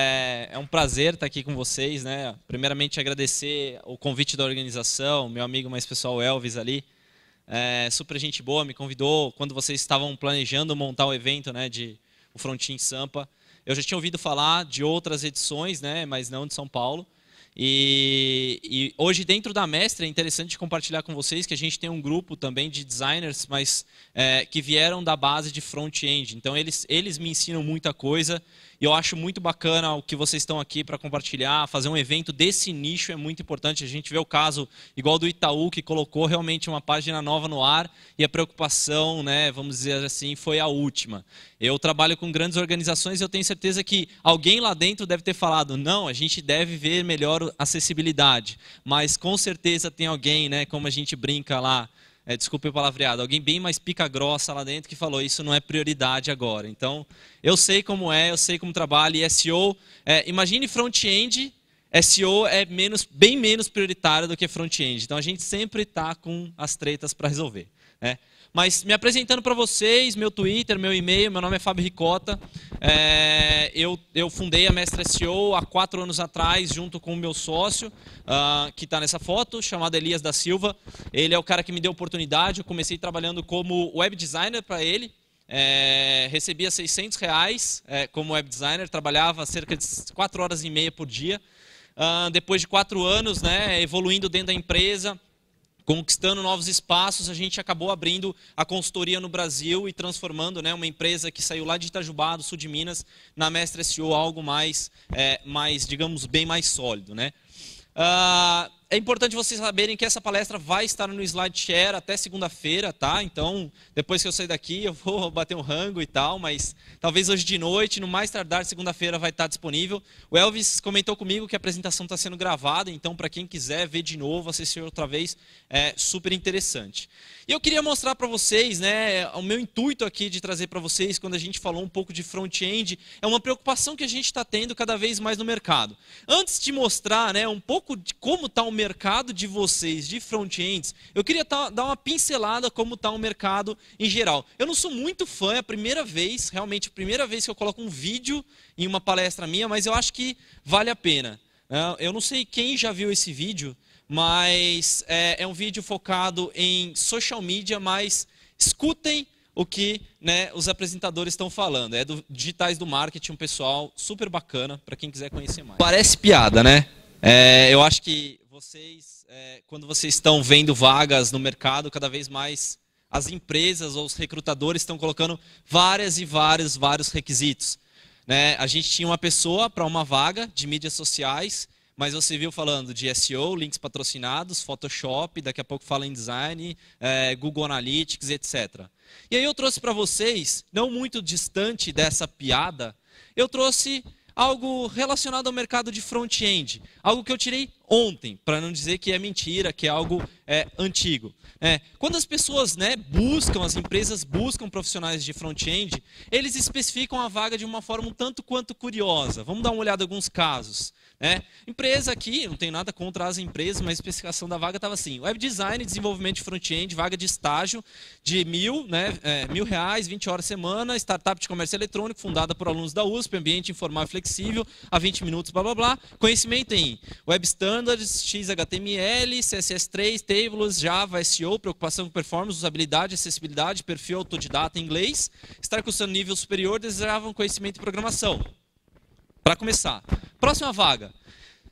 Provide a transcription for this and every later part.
É, é, um prazer estar aqui com vocês, né? Primeiramente agradecer o convite da organização, meu amigo mais pessoal Elvis ali, é, super gente boa, me convidou quando vocês estavam planejando montar o evento, né, de o Frontin Sampa. Eu já tinha ouvido falar de outras edições, né, mas não de São Paulo. E, e hoje dentro da Mestre é interessante compartilhar com vocês que a gente tem um grupo também de designers, mas é, que vieram da base de front-end. Então eles eles me ensinam muita coisa e eu acho muito bacana o que vocês estão aqui para compartilhar, fazer um evento desse nicho é muito importante. A gente vê o caso igual do Itaú, que colocou realmente uma página nova no ar e a preocupação, né, vamos dizer assim, foi a última. Eu trabalho com grandes organizações e eu tenho certeza que alguém lá dentro deve ter falado: não, a gente deve ver melhor acessibilidade. Mas com certeza tem alguém, né, como a gente brinca lá é, desculpe o palavreado, alguém bem mais pica grossa lá dentro que falou isso não é prioridade agora. Então, eu sei como é, eu sei como trabalha e SEO, é, imagine front-end, SEO é menos, bem menos prioritário do que front-end. Então, a gente sempre está com as tretas para resolver. Né? Mas me apresentando para vocês, meu Twitter, meu e-mail, meu nome é Fábio Ricota. É, eu, eu fundei a Mestre SEO há quatro anos atrás, junto com o meu sócio, uh, que está nessa foto, chamado Elias da Silva. Ele é o cara que me deu oportunidade. Eu comecei trabalhando como web designer para ele. É, recebia 600 reais é, como web designer, trabalhava cerca de quatro horas e meia por dia. Uh, depois de quatro anos, né, evoluindo dentro da empresa, conquistando novos espaços, a gente acabou abrindo a consultoria no Brasil e transformando né, uma empresa que saiu lá de Itajubá, do sul de Minas, na Mestre SEO, algo mais, é, mais digamos, bem mais sólido. Né? Uh, é importante vocês saberem que essa palestra vai estar no SlideShare até segunda-feira, tá? Então, depois que eu sair daqui, eu vou bater um rango e tal, mas talvez hoje de noite, no mais tardar, segunda-feira vai estar disponível. O Elvis comentou comigo que a apresentação está sendo gravada, então, para quem quiser ver de novo, assistir outra vez, é super interessante. E eu queria mostrar para vocês, né, o meu intuito aqui de trazer para vocês, quando a gente falou um pouco de front-end, é uma preocupação que a gente está tendo cada vez mais no mercado. Antes de mostrar né, um pouco de como está o mercado de vocês de front-ends, eu queria tá, dar uma pincelada como está o mercado em geral. Eu não sou muito fã, é a primeira vez, realmente a primeira vez que eu coloco um vídeo em uma palestra minha, mas eu acho que vale a pena. Né? Eu não sei quem já viu esse vídeo, mas é, é, um vídeo focado em social media, mas escutem o que né, os apresentadores estão falando. É do Digitais do Marketing, um pessoal super bacana, para quem quiser conhecer mais. Parece piada, né? É, eu acho que vocês, é, quando vocês estão vendo vagas no mercado, cada vez mais as empresas ou os recrutadores estão colocando várias e vários, vários requisitos. Né? A gente tinha uma pessoa para uma vaga de mídias sociais, mas você viu falando de SEO, links patrocinados, Photoshop, daqui a pouco fala em design, é, Google Analytics, etc. E aí eu trouxe para vocês, não muito distante dessa piada, eu trouxe algo relacionado ao mercado de front-end, algo que eu tirei ontem, para não dizer que é mentira, que é algo é, antigo. É, quando as pessoas né, buscam, as empresas buscam profissionais de front-end, eles especificam a vaga de uma forma um tanto quanto curiosa. Vamos dar uma olhada em alguns casos. Né? Empresa aqui, não tem nada contra as empresas, mas a especificação da vaga estava assim: web design, desenvolvimento de front-end, vaga de estágio de mil, né, é, mil reais, 20 horas semana, startup de comércio eletrônico, fundada por alunos da USP, ambiente informal e flexível, a 20 minutos, blá blá blá. Conhecimento em web standard, standards, XHTML, CSS3, Tables, Java, SEO, preocupação com performance, usabilidade, acessibilidade, perfil autodidata em inglês, estar cursando nível superior, desejavam conhecimento em programação. Para começar. Próxima vaga.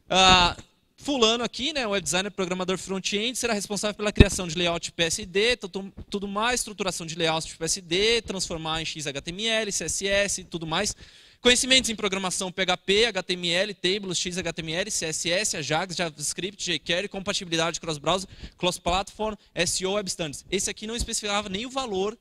Uh, fulano aqui, né, web designer, programador front-end, será responsável pela criação de layout PSD, tudo mais, estruturação de layout PSD, transformar em XHTML, CSS e tudo mais. Conhecimentos em programação PHP, HTML, Tables, XHTML, CSS, Ajax, JavaScript, jQuery, compatibilidade cross-browser, cross-platform, SEO, Web Standards. Esse aqui não especificava nem o valor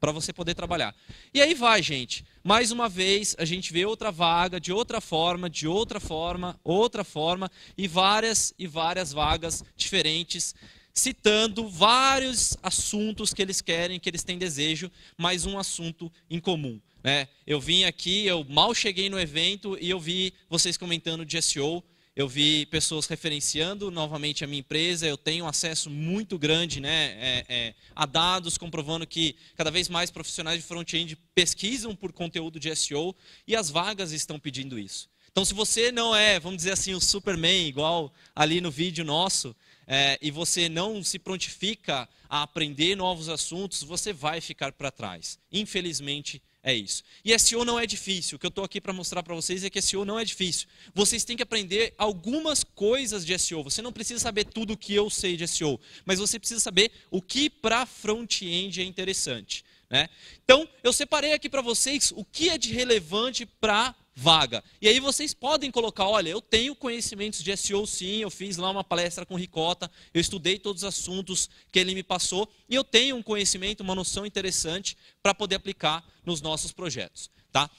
para você poder trabalhar. E aí vai, gente. Mais uma vez, a gente vê outra vaga, de outra forma, de outra forma, outra forma, e várias e várias vagas diferentes, citando vários assuntos que eles querem, que eles têm desejo, mas um assunto em comum. Né? eu vim aqui, eu mal cheguei no evento e eu vi vocês comentando de SEO, eu vi pessoas referenciando novamente a minha empresa, eu tenho acesso muito grande né, é, é, a dados, comprovando que cada vez mais profissionais de front-end pesquisam por conteúdo de SEO e as vagas estão pedindo isso. Então, se você não é, vamos dizer assim, o Superman, igual ali no vídeo nosso, é, e você não se prontifica a aprender novos assuntos, você vai ficar para trás. Infelizmente, é isso. E SEO não é difícil. O que eu estou aqui para mostrar para vocês é que SEO não é difícil. Vocês têm que aprender algumas coisas de SEO. Você não precisa saber tudo o que eu sei de SEO, mas você precisa saber o que para front-end é interessante. Né? Então, eu separei aqui para vocês o que é de relevante para vaga. E aí vocês podem colocar, olha, eu tenho conhecimentos de SEO sim, eu fiz lá uma palestra com o Ricota, eu estudei todos os assuntos que ele me passou e eu tenho um conhecimento, uma noção interessante para poder aplicar nos nossos projetos, tá?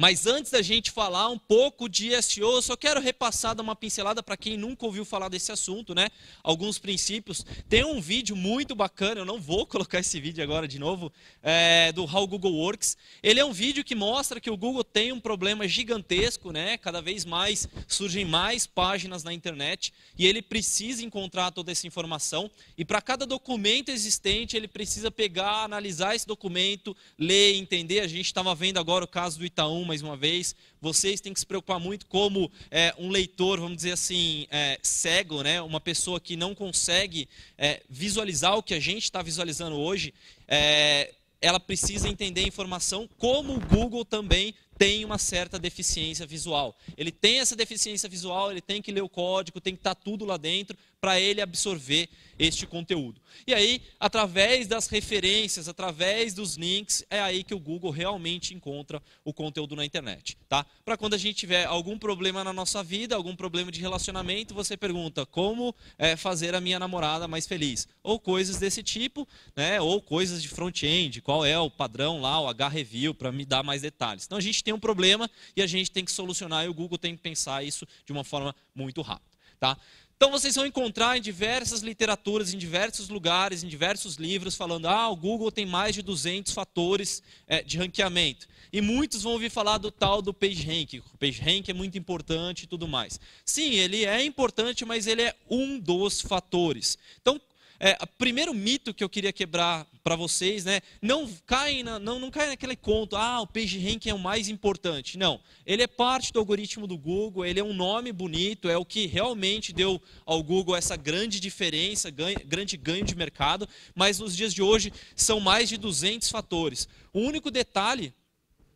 Mas antes da gente falar um pouco de SEO, eu só quero repassar dar uma pincelada para quem nunca ouviu falar desse assunto, né? Alguns princípios. Tem um vídeo muito bacana, eu não vou colocar esse vídeo agora de novo, é, do How Google Works. Ele é um vídeo que mostra que o Google tem um problema gigantesco, né? Cada vez mais surgem mais páginas na internet e ele precisa encontrar toda essa informação. E para cada documento existente, ele precisa pegar, analisar esse documento, ler, entender. A gente estava vendo agora o caso do Itaú mais uma vez. Vocês têm que se preocupar muito como é, um leitor, vamos dizer assim, é, cego, né? uma pessoa que não consegue é, visualizar o que a gente está visualizando hoje. É, ela precisa entender a informação como o Google também tem uma certa deficiência visual. Ele tem essa deficiência visual, ele tem que ler o código, tem que estar tá tudo lá dentro, para ele absorver este conteúdo. E aí, através das referências, através dos links, é aí que o Google realmente encontra o conteúdo na internet, tá? Para quando a gente tiver algum problema na nossa vida, algum problema de relacionamento, você pergunta como é, fazer a minha namorada mais feliz, ou coisas desse tipo, né? Ou coisas de front-end, qual é o padrão lá, o H-review para me dar mais detalhes. Então a gente tem um problema e a gente tem que solucionar e o Google tem que pensar isso de uma forma muito rápida, tá? Então vocês vão encontrar em diversas literaturas, em diversos lugares, em diversos livros, falando: ah, o Google tem mais de 200 fatores é, de ranqueamento. E muitos vão ouvir falar do tal do PageRank. O PageRank é muito importante e tudo mais. Sim, ele é importante, mas ele é um dos fatores. Então é, o primeiro mito que eu queria quebrar para vocês, né? Não cai na, não, não cai naquele conto, ah, o PageRank é o mais importante. Não, ele é parte do algoritmo do Google, ele é um nome bonito, é o que realmente deu ao Google essa grande diferença, ganho, grande ganho de mercado, mas nos dias de hoje são mais de 200 fatores. O único detalhe,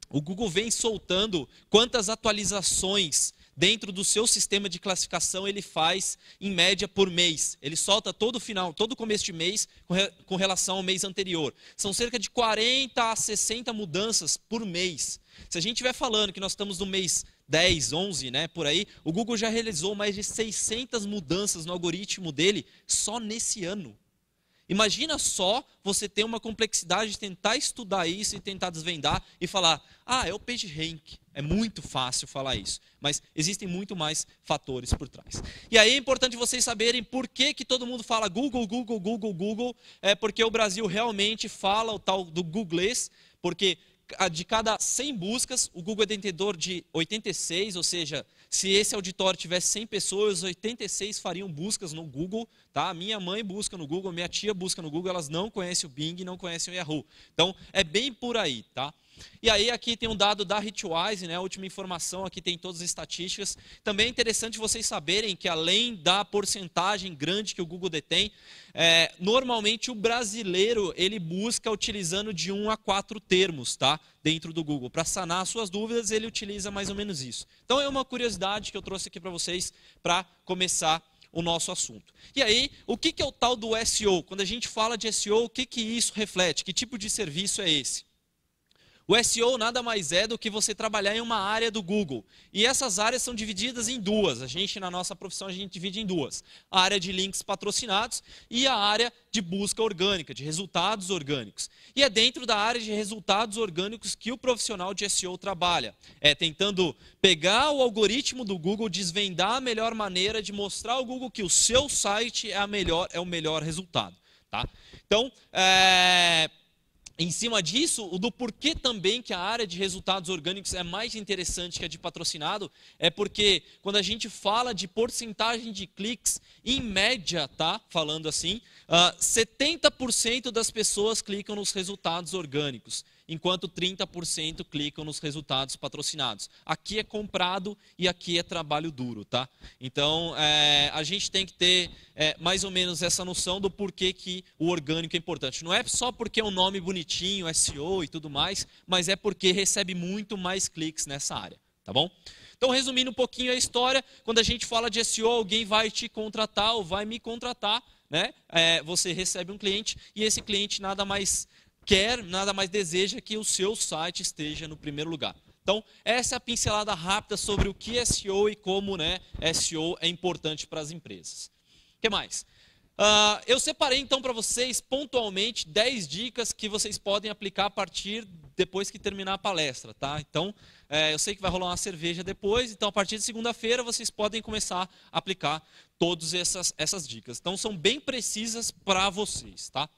o Google vem soltando quantas atualizações dentro do seu sistema de classificação ele faz em média por mês. Ele solta todo final, todo começo de mês com relação ao mês anterior. São cerca de 40 a 60 mudanças por mês. Se a gente estiver falando que nós estamos no mês 10, 11, né, por aí, o Google já realizou mais de 600 mudanças no algoritmo dele só nesse ano. Imagina só você ter uma complexidade de tentar estudar isso e tentar desvendar e falar: ah, é o Page Rank. É muito fácil falar isso, mas existem muito mais fatores por trás. E aí é importante vocês saberem por que, que todo mundo fala Google, Google, Google, Google. É porque o Brasil realmente fala o tal do googlês, porque de cada 100 buscas, o Google é detentor de 86, ou seja, se esse auditório tivesse 100 pessoas, 86 fariam buscas no Google, tá? Minha mãe busca no Google, minha tia busca no Google, elas não conhecem o Bing, não conhecem o Yahoo. Então, é bem por aí, tá? E aí aqui tem um dado da Hitwise, né, a última informação, aqui tem todas as estatísticas. Também é interessante vocês saberem que além da porcentagem grande que o Google detém, é, normalmente o brasileiro ele busca utilizando de um a quatro termos, tá? Dentro do Google. Para sanar suas dúvidas, ele utiliza mais ou menos isso. Então é uma curiosidade que eu trouxe aqui para vocês para começar o nosso assunto. E aí, o que é o tal do SEO? Quando a gente fala de SEO, o que, que isso reflete? Que tipo de serviço é esse? O SEO nada mais é do que você trabalhar em uma área do Google. E essas áreas são divididas em duas. A gente, na nossa profissão, a gente divide em duas: a área de links patrocinados e a área de busca orgânica, de resultados orgânicos. E é dentro da área de resultados orgânicos que o profissional de SEO trabalha. É tentando pegar o algoritmo do Google, desvendar a melhor maneira de mostrar ao Google que o seu site é, a melhor, é o melhor resultado. Tá? Então, é em cima disso, o do porquê também que a área de resultados orgânicos é mais interessante que a de patrocinado, é porque quando a gente fala de porcentagem de cliques, em média, tá? Falando assim, uh, ah, 70% das pessoas clicam nos resultados orgânicos enquanto 30% clicam nos resultados patrocinados. Aqui é comprado e aqui é trabalho duro, tá? Então, é, a gente tem que ter é, mais ou menos essa noção do porquê que o orgânico é importante. Não é só porque é um nome bonitinho, SEO e tudo mais, mas é porque recebe muito mais cliques nessa área, tá bom? Então, resumindo um pouquinho a história, quando a gente fala de SEO, alguém vai te contratar ou vai me contratar, né? É, você recebe um cliente e esse cliente nada mais quer, nada mais deseja que o seu site esteja no primeiro lugar. Então, essa é a pincelada rápida sobre o que é SEO e como né, SEO é importante para as empresas. O que mais? Uh, eu separei então para vocês pontualmente 10 dicas que vocês podem aplicar a partir depois que terminar a palestra, tá? Então, é, eu sei que vai rolar uma cerveja depois, então a partir de segunda-feira vocês podem começar a aplicar todas essas, essas dicas. Então, são bem precisas para vocês, tá?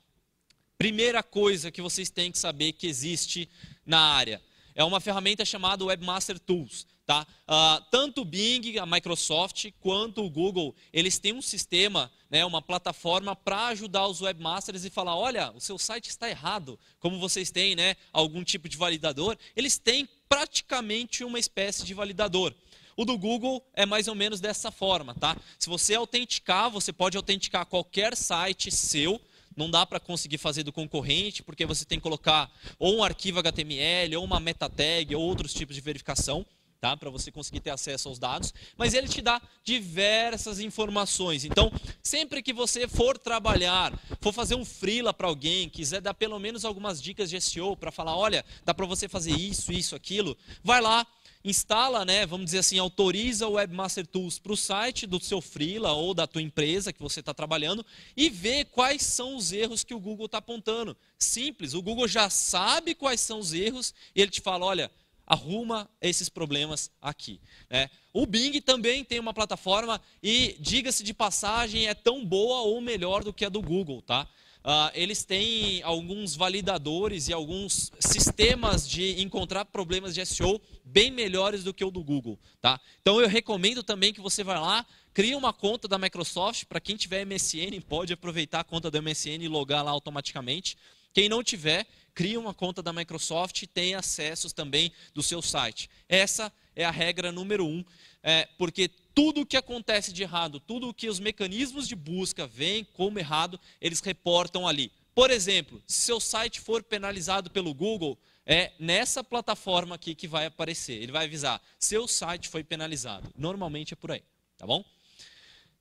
Primeira coisa que vocês têm que saber que existe na área. É uma ferramenta chamada Webmaster Tools. Tá? Uh, tanto o Bing, a Microsoft, quanto o Google, eles têm um sistema, né, uma plataforma para ajudar os webmasters e falar, olha, o seu site está errado, como vocês têm né, algum tipo de validador, eles têm praticamente uma espécie de validador. O do Google é mais ou menos dessa forma, tá? Se você autenticar, você pode autenticar qualquer site seu, não dá para conseguir fazer do concorrente, porque você tem que colocar ou um arquivo HTML, ou uma meta tag, ou outros tipos de verificação. Tá? Para você conseguir ter acesso aos dados, mas ele te dá diversas informações. Então, sempre que você for trabalhar, for fazer um freela para alguém, quiser dar pelo menos algumas dicas de SEO para falar, olha, dá para você fazer isso, isso, aquilo, vai lá, instala, né, vamos dizer assim, autoriza o Webmaster Tools para o site do seu freela ou da tua empresa que você está trabalhando e vê quais são os erros que o Google está apontando. Simples, o Google já sabe quais são os erros e ele te fala, olha, arruma esses problemas aqui. Né? O Bing também tem uma plataforma e, diga-se de passagem, é tão boa ou melhor do que a do Google, tá? Uh, eles têm alguns validadores e alguns sistemas de encontrar problemas de SEO bem melhores do que o do Google, tá? Então eu recomendo também que você vá lá, crie uma conta da Microsoft, para quem tiver MSN pode aproveitar a conta da MSN e logar lá automaticamente. Quem não tiver, crie uma conta da Microsoft e tem acessos também do seu site. Essa é a regra número um, é, porque tudo o que acontece de errado, tudo o que os mecanismos de busca veem como errado, eles reportam ali. Por exemplo, se seu site for penalizado pelo Google, é nessa plataforma aqui que vai aparecer. Ele vai avisar: seu site foi penalizado. Normalmente é por aí, tá bom?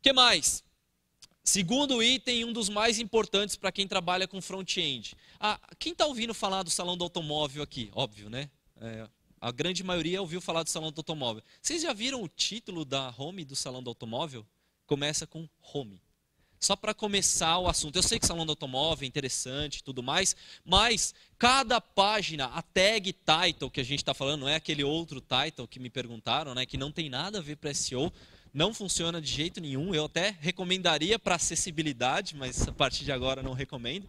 que mais? Segundo item, um dos mais importantes para quem trabalha com front-end. Ah, quem está ouvindo falar do salão do automóvel aqui? Óbvio, né? É, a grande maioria ouviu falar do Salão do Automóvel. Vocês já viram o título da Home do Salão do Automóvel? Começa com Home. Só para começar o assunto. Eu sei que Salão do Automóvel é interessante e tudo mais, mas cada página, a tag title que a gente está falando, não é aquele outro title que me perguntaram, né, que não tem nada a ver para SEO, não funciona de jeito nenhum. Eu até recomendaria para acessibilidade, mas a partir de agora não recomendo.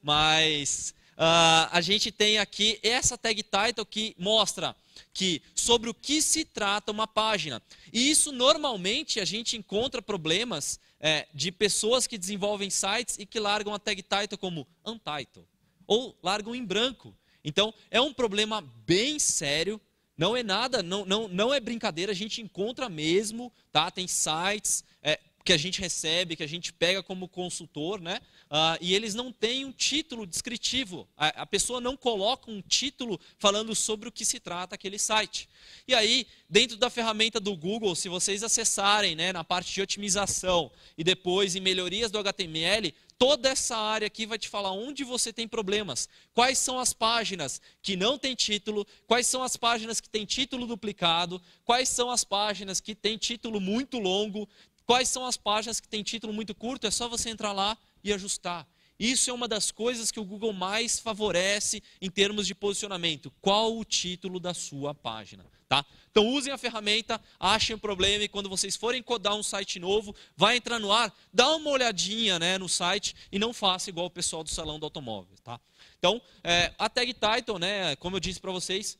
Mas Uh, a gente tem aqui essa tag title que mostra que sobre o que se trata uma página. E isso normalmente a gente encontra problemas é, de pessoas que desenvolvem sites e que largam a tag title como untitled ou largam em branco. Então é um problema bem sério. Não é nada, não, não, não é brincadeira, a gente encontra mesmo, tá? Tem sites, é, que a gente recebe, que a gente pega como consultor, né? Ah, e eles não têm um título descritivo. A, a, pessoa não coloca um título falando sobre o que se trata aquele site. E aí, dentro da ferramenta do Google, se vocês acessarem né, na parte de otimização e depois em melhorias do HTML, toda essa área aqui vai te falar onde você tem problemas, quais são as páginas que não têm título, quais são as páginas que têm título duplicado, quais são as páginas que têm título muito longo. Quais são as páginas que têm título muito curto? É só você entrar lá e ajustar. Isso é uma das coisas que o Google mais favorece em termos de posicionamento. Qual o título da sua página? Tá? Então usem a ferramenta, achem o problema e quando vocês forem codar um site novo, vai entrar no ar, dá uma olhadinha né, no site e não faça igual o pessoal do salão do automóvel. Tá? Então, é, a tag title, né, como eu disse para vocês,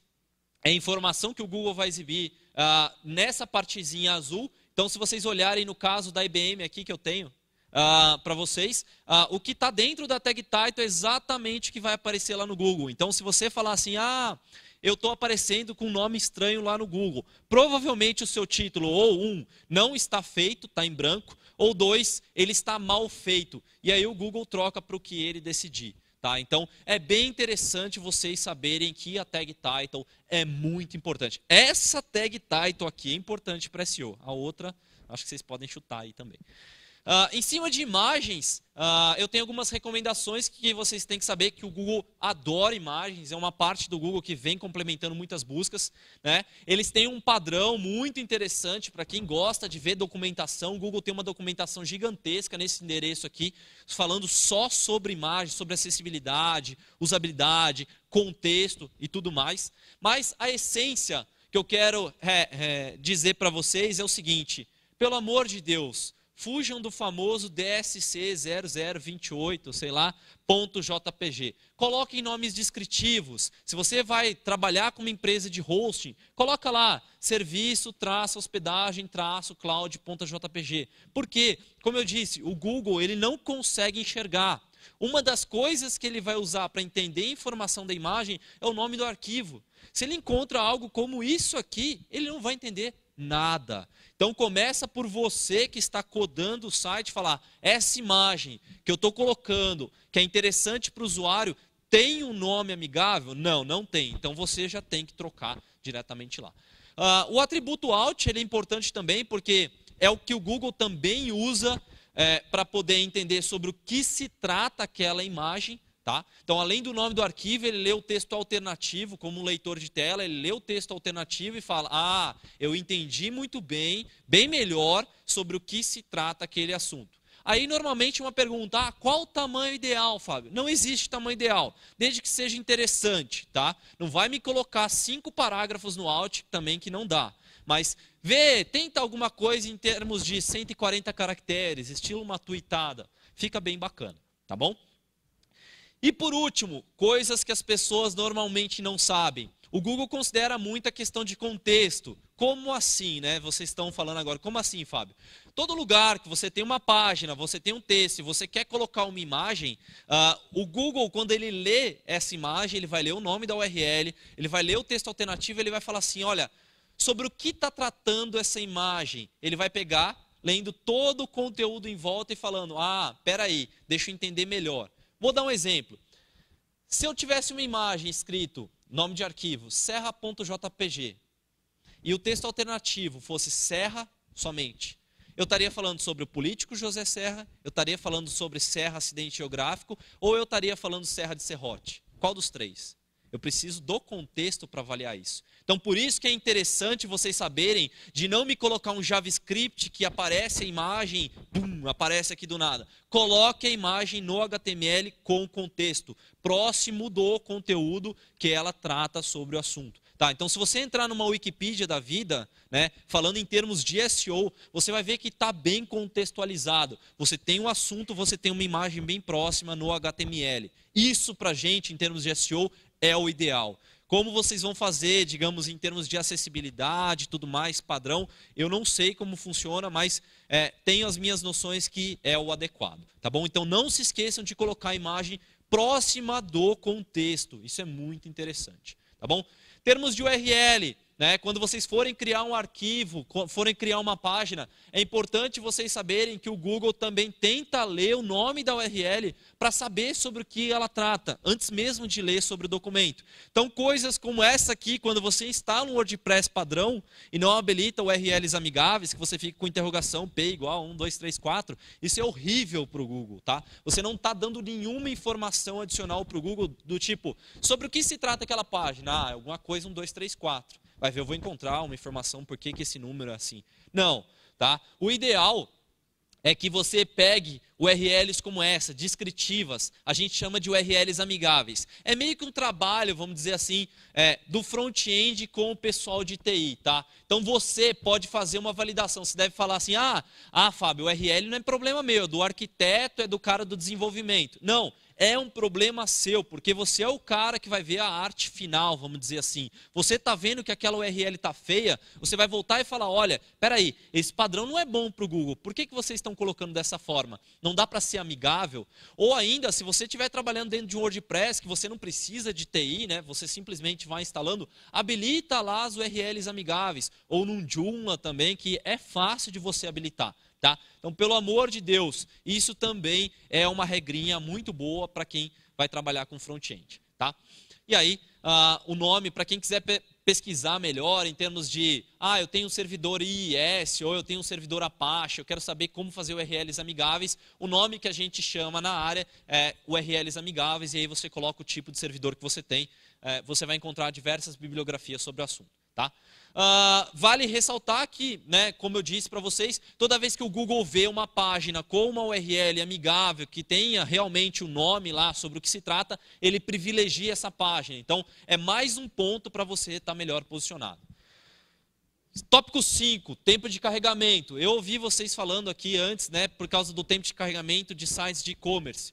é informação que o Google vai exibir ah, nessa partezinha azul então, se vocês olharem no caso da IBM aqui que eu tenho uh, ah, para vocês, uh, o que está dentro da tag title é exatamente o que vai aparecer lá no Google. Então, se você falar assim, ah, eu estou aparecendo com um nome estranho lá no Google, provavelmente o seu título, ou um, não está feito, está em branco, ou dois, ele está mal feito. E aí o Google troca para o que ele decidir. Tá? Então, é bem interessante vocês saberem que a tag title é muito importante. Essa tag title aqui é importante para SEO. A outra, acho que vocês podem chutar aí também. Uh, em cima de imagens, uh, eu tenho algumas recomendações que vocês têm que saber que o Google adora imagens, é uma parte do Google que vem complementando muitas buscas. Né? Eles têm um padrão muito interessante para quem gosta de ver documentação. O Google tem uma documentação gigantesca nesse endereço aqui, falando só sobre imagens, sobre acessibilidade, usabilidade, contexto e tudo mais. Mas a essência que eu quero é, é, dizer para vocês é o seguinte: pelo amor de Deus Fujam do famoso DSC 0028, sei lá, ponto .jpg. Coloquem nomes descritivos. Se você vai trabalhar com uma empresa de hosting, coloca lá serviço, traço, hospedagem, traço, cloud, .jpg. Porque, como eu disse, o Google ele não consegue enxergar. Uma das coisas que ele vai usar para entender a informação da imagem é o nome do arquivo. Se ele encontra algo como isso aqui, ele não vai entender nada. Então começa por você que está codando o site falar: essa imagem que eu estou colocando, que é interessante para o usuário, tem um nome amigável? Não, não tem. Então você já tem que trocar diretamente lá. Uh, o atributo alt ele é importante também porque é o que o Google também usa é, eh, para poder entender sobre o que se trata aquela imagem Tá? Então, além do nome do arquivo, ele lê o texto alternativo, como um leitor de tela, ele lê o texto alternativo e fala: Ah, eu entendi muito bem, bem melhor, sobre o que se trata aquele assunto. Aí, normalmente, uma pergunta: ah, qual o tamanho ideal, Fábio? Não existe tamanho ideal, desde que seja interessante, tá? Não vai me colocar cinco parágrafos no Alt também que não dá. Mas vê, tenta alguma coisa em termos de 140 caracteres, estilo uma tuitada. Fica bem bacana, tá bom? E por último, coisas que as pessoas normalmente não sabem. O Google considera muito a questão de contexto. Como assim, né? Vocês estão falando agora. Como assim, Fábio? Todo lugar que você tem uma página, você tem um texto, você quer colocar uma imagem, uh, o Google, quando ele lê essa imagem, ele vai ler o nome da URL, ele vai ler o texto alternativo, ele vai falar assim: olha, sobre o que está tratando essa imagem. Ele vai pegar, lendo todo o conteúdo em volta e falando: ah, peraí, deixa eu entender melhor. Vou dar um exemplo. Se eu tivesse uma imagem escrito, nome de arquivo, serra.jpg, e o texto alternativo fosse Serra somente, eu estaria falando sobre o político José Serra, eu estaria falando sobre Serra acidente geográfico, ou eu estaria falando Serra de Serrote? Qual dos três? Eu preciso do contexto para avaliar isso. Então, por isso que é interessante vocês saberem de não me colocar um JavaScript que aparece a imagem, bum, aparece aqui do nada. Coloque a imagem no HTML com o contexto, próximo do conteúdo que ela trata sobre o assunto. Tá, então se você entrar numa Wikipedia da vida, né, falando em termos de SEO, você vai ver que está bem contextualizado. Você tem um assunto, você tem uma imagem bem próxima no HTML. Isso para gente, em termos de SEO, é o ideal. Como vocês vão fazer, digamos, em termos de acessibilidade e tudo mais, padrão, eu não sei como funciona, mas é, tenho as minhas noções que é o adequado, tá bom? Então não se esqueçam de colocar a imagem próxima do contexto, isso é muito interessante, tá bom? Termos de URL, né? Quando vocês forem criar um arquivo, forem criar uma página, é importante vocês saberem que o Google também tenta ler o nome da URL para saber sobre o que ela trata, antes mesmo de ler sobre o documento. Então, coisas como essa aqui, quando você instala um WordPress padrão e não habilita URLs amigáveis, que você fica com interrogação P igual 1, 2, 3, 4, isso é horrível para o Google. Tá? Você não está dando nenhuma informação adicional para o Google do tipo, sobre o que se trata aquela página? Ah, alguma coisa 1, 2, 3, 4 vai ver, eu vou encontrar uma informação por que, que esse número é assim. Não, tá? O ideal é que você pegue URLs como essa, descritivas, a gente chama de URLs amigáveis. É meio que um trabalho, vamos dizer assim, é, do front-end com o pessoal de TI, tá? Então você pode fazer uma validação, você deve falar assim, ah, ah Fábio, URL não é problema meu, é do arquiteto, é do cara do desenvolvimento. Não, é um problema seu, porque você é o cara que vai ver a arte final, vamos dizer assim. Você está vendo que aquela URL está feia, você vai voltar e falar: olha, aí, esse padrão não é bom para o Google, por que, que vocês estão colocando dessa forma? Não dá para ser amigável? Ou ainda, se você estiver trabalhando dentro de um WordPress, que você não precisa de TI, né? você simplesmente vai instalando, habilita lá as URLs amigáveis, ou num Joomla também, que é fácil de você habilitar. Tá? Então, pelo amor de Deus, isso também é uma regrinha muito boa para quem vai trabalhar com front-end. Tá? E aí, ah, o nome, para quem quiser pe pesquisar melhor em termos de, ah, eu tenho um servidor IIS ou eu tenho um servidor Apache, eu quero saber como fazer URLs amigáveis, o nome que a gente chama na área é URLs amigáveis, e aí você coloca o tipo de servidor que você tem, eh, você vai encontrar diversas bibliografias sobre o assunto. Tá? Uh, vale ressaltar que, né, como eu disse para vocês, toda vez que o Google vê uma página com uma URL amigável, que tenha realmente o um nome lá sobre o que se trata, ele privilegia essa página. Então, é mais um ponto para você estar tá melhor posicionado. Tópico 5, tempo de carregamento. Eu ouvi vocês falando aqui antes, né, por causa do tempo de carregamento de sites de e-commerce.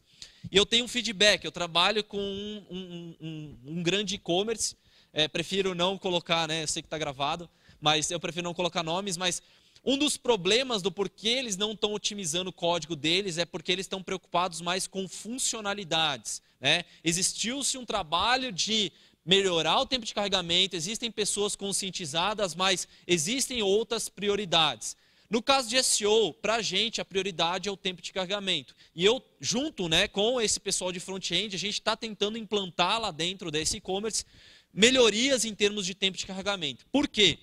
E eu tenho um feedback, eu trabalho com um, um, um, um grande e-commerce é, prefiro não colocar, né? Eu sei que está gravado, mas eu prefiro não colocar nomes, mas um dos problemas do porquê eles não estão otimizando o código deles é porque eles estão preocupados mais com funcionalidades. Né? Existiu-se um trabalho de melhorar o tempo de carregamento, existem pessoas conscientizadas, mas existem outras prioridades. No caso de SEO, para a gente a prioridade é o tempo de carregamento. E eu, junto né, com esse pessoal de front-end, a gente está tentando implantar lá dentro desse e-commerce melhorias em termos de tempo de carregamento. Por quê?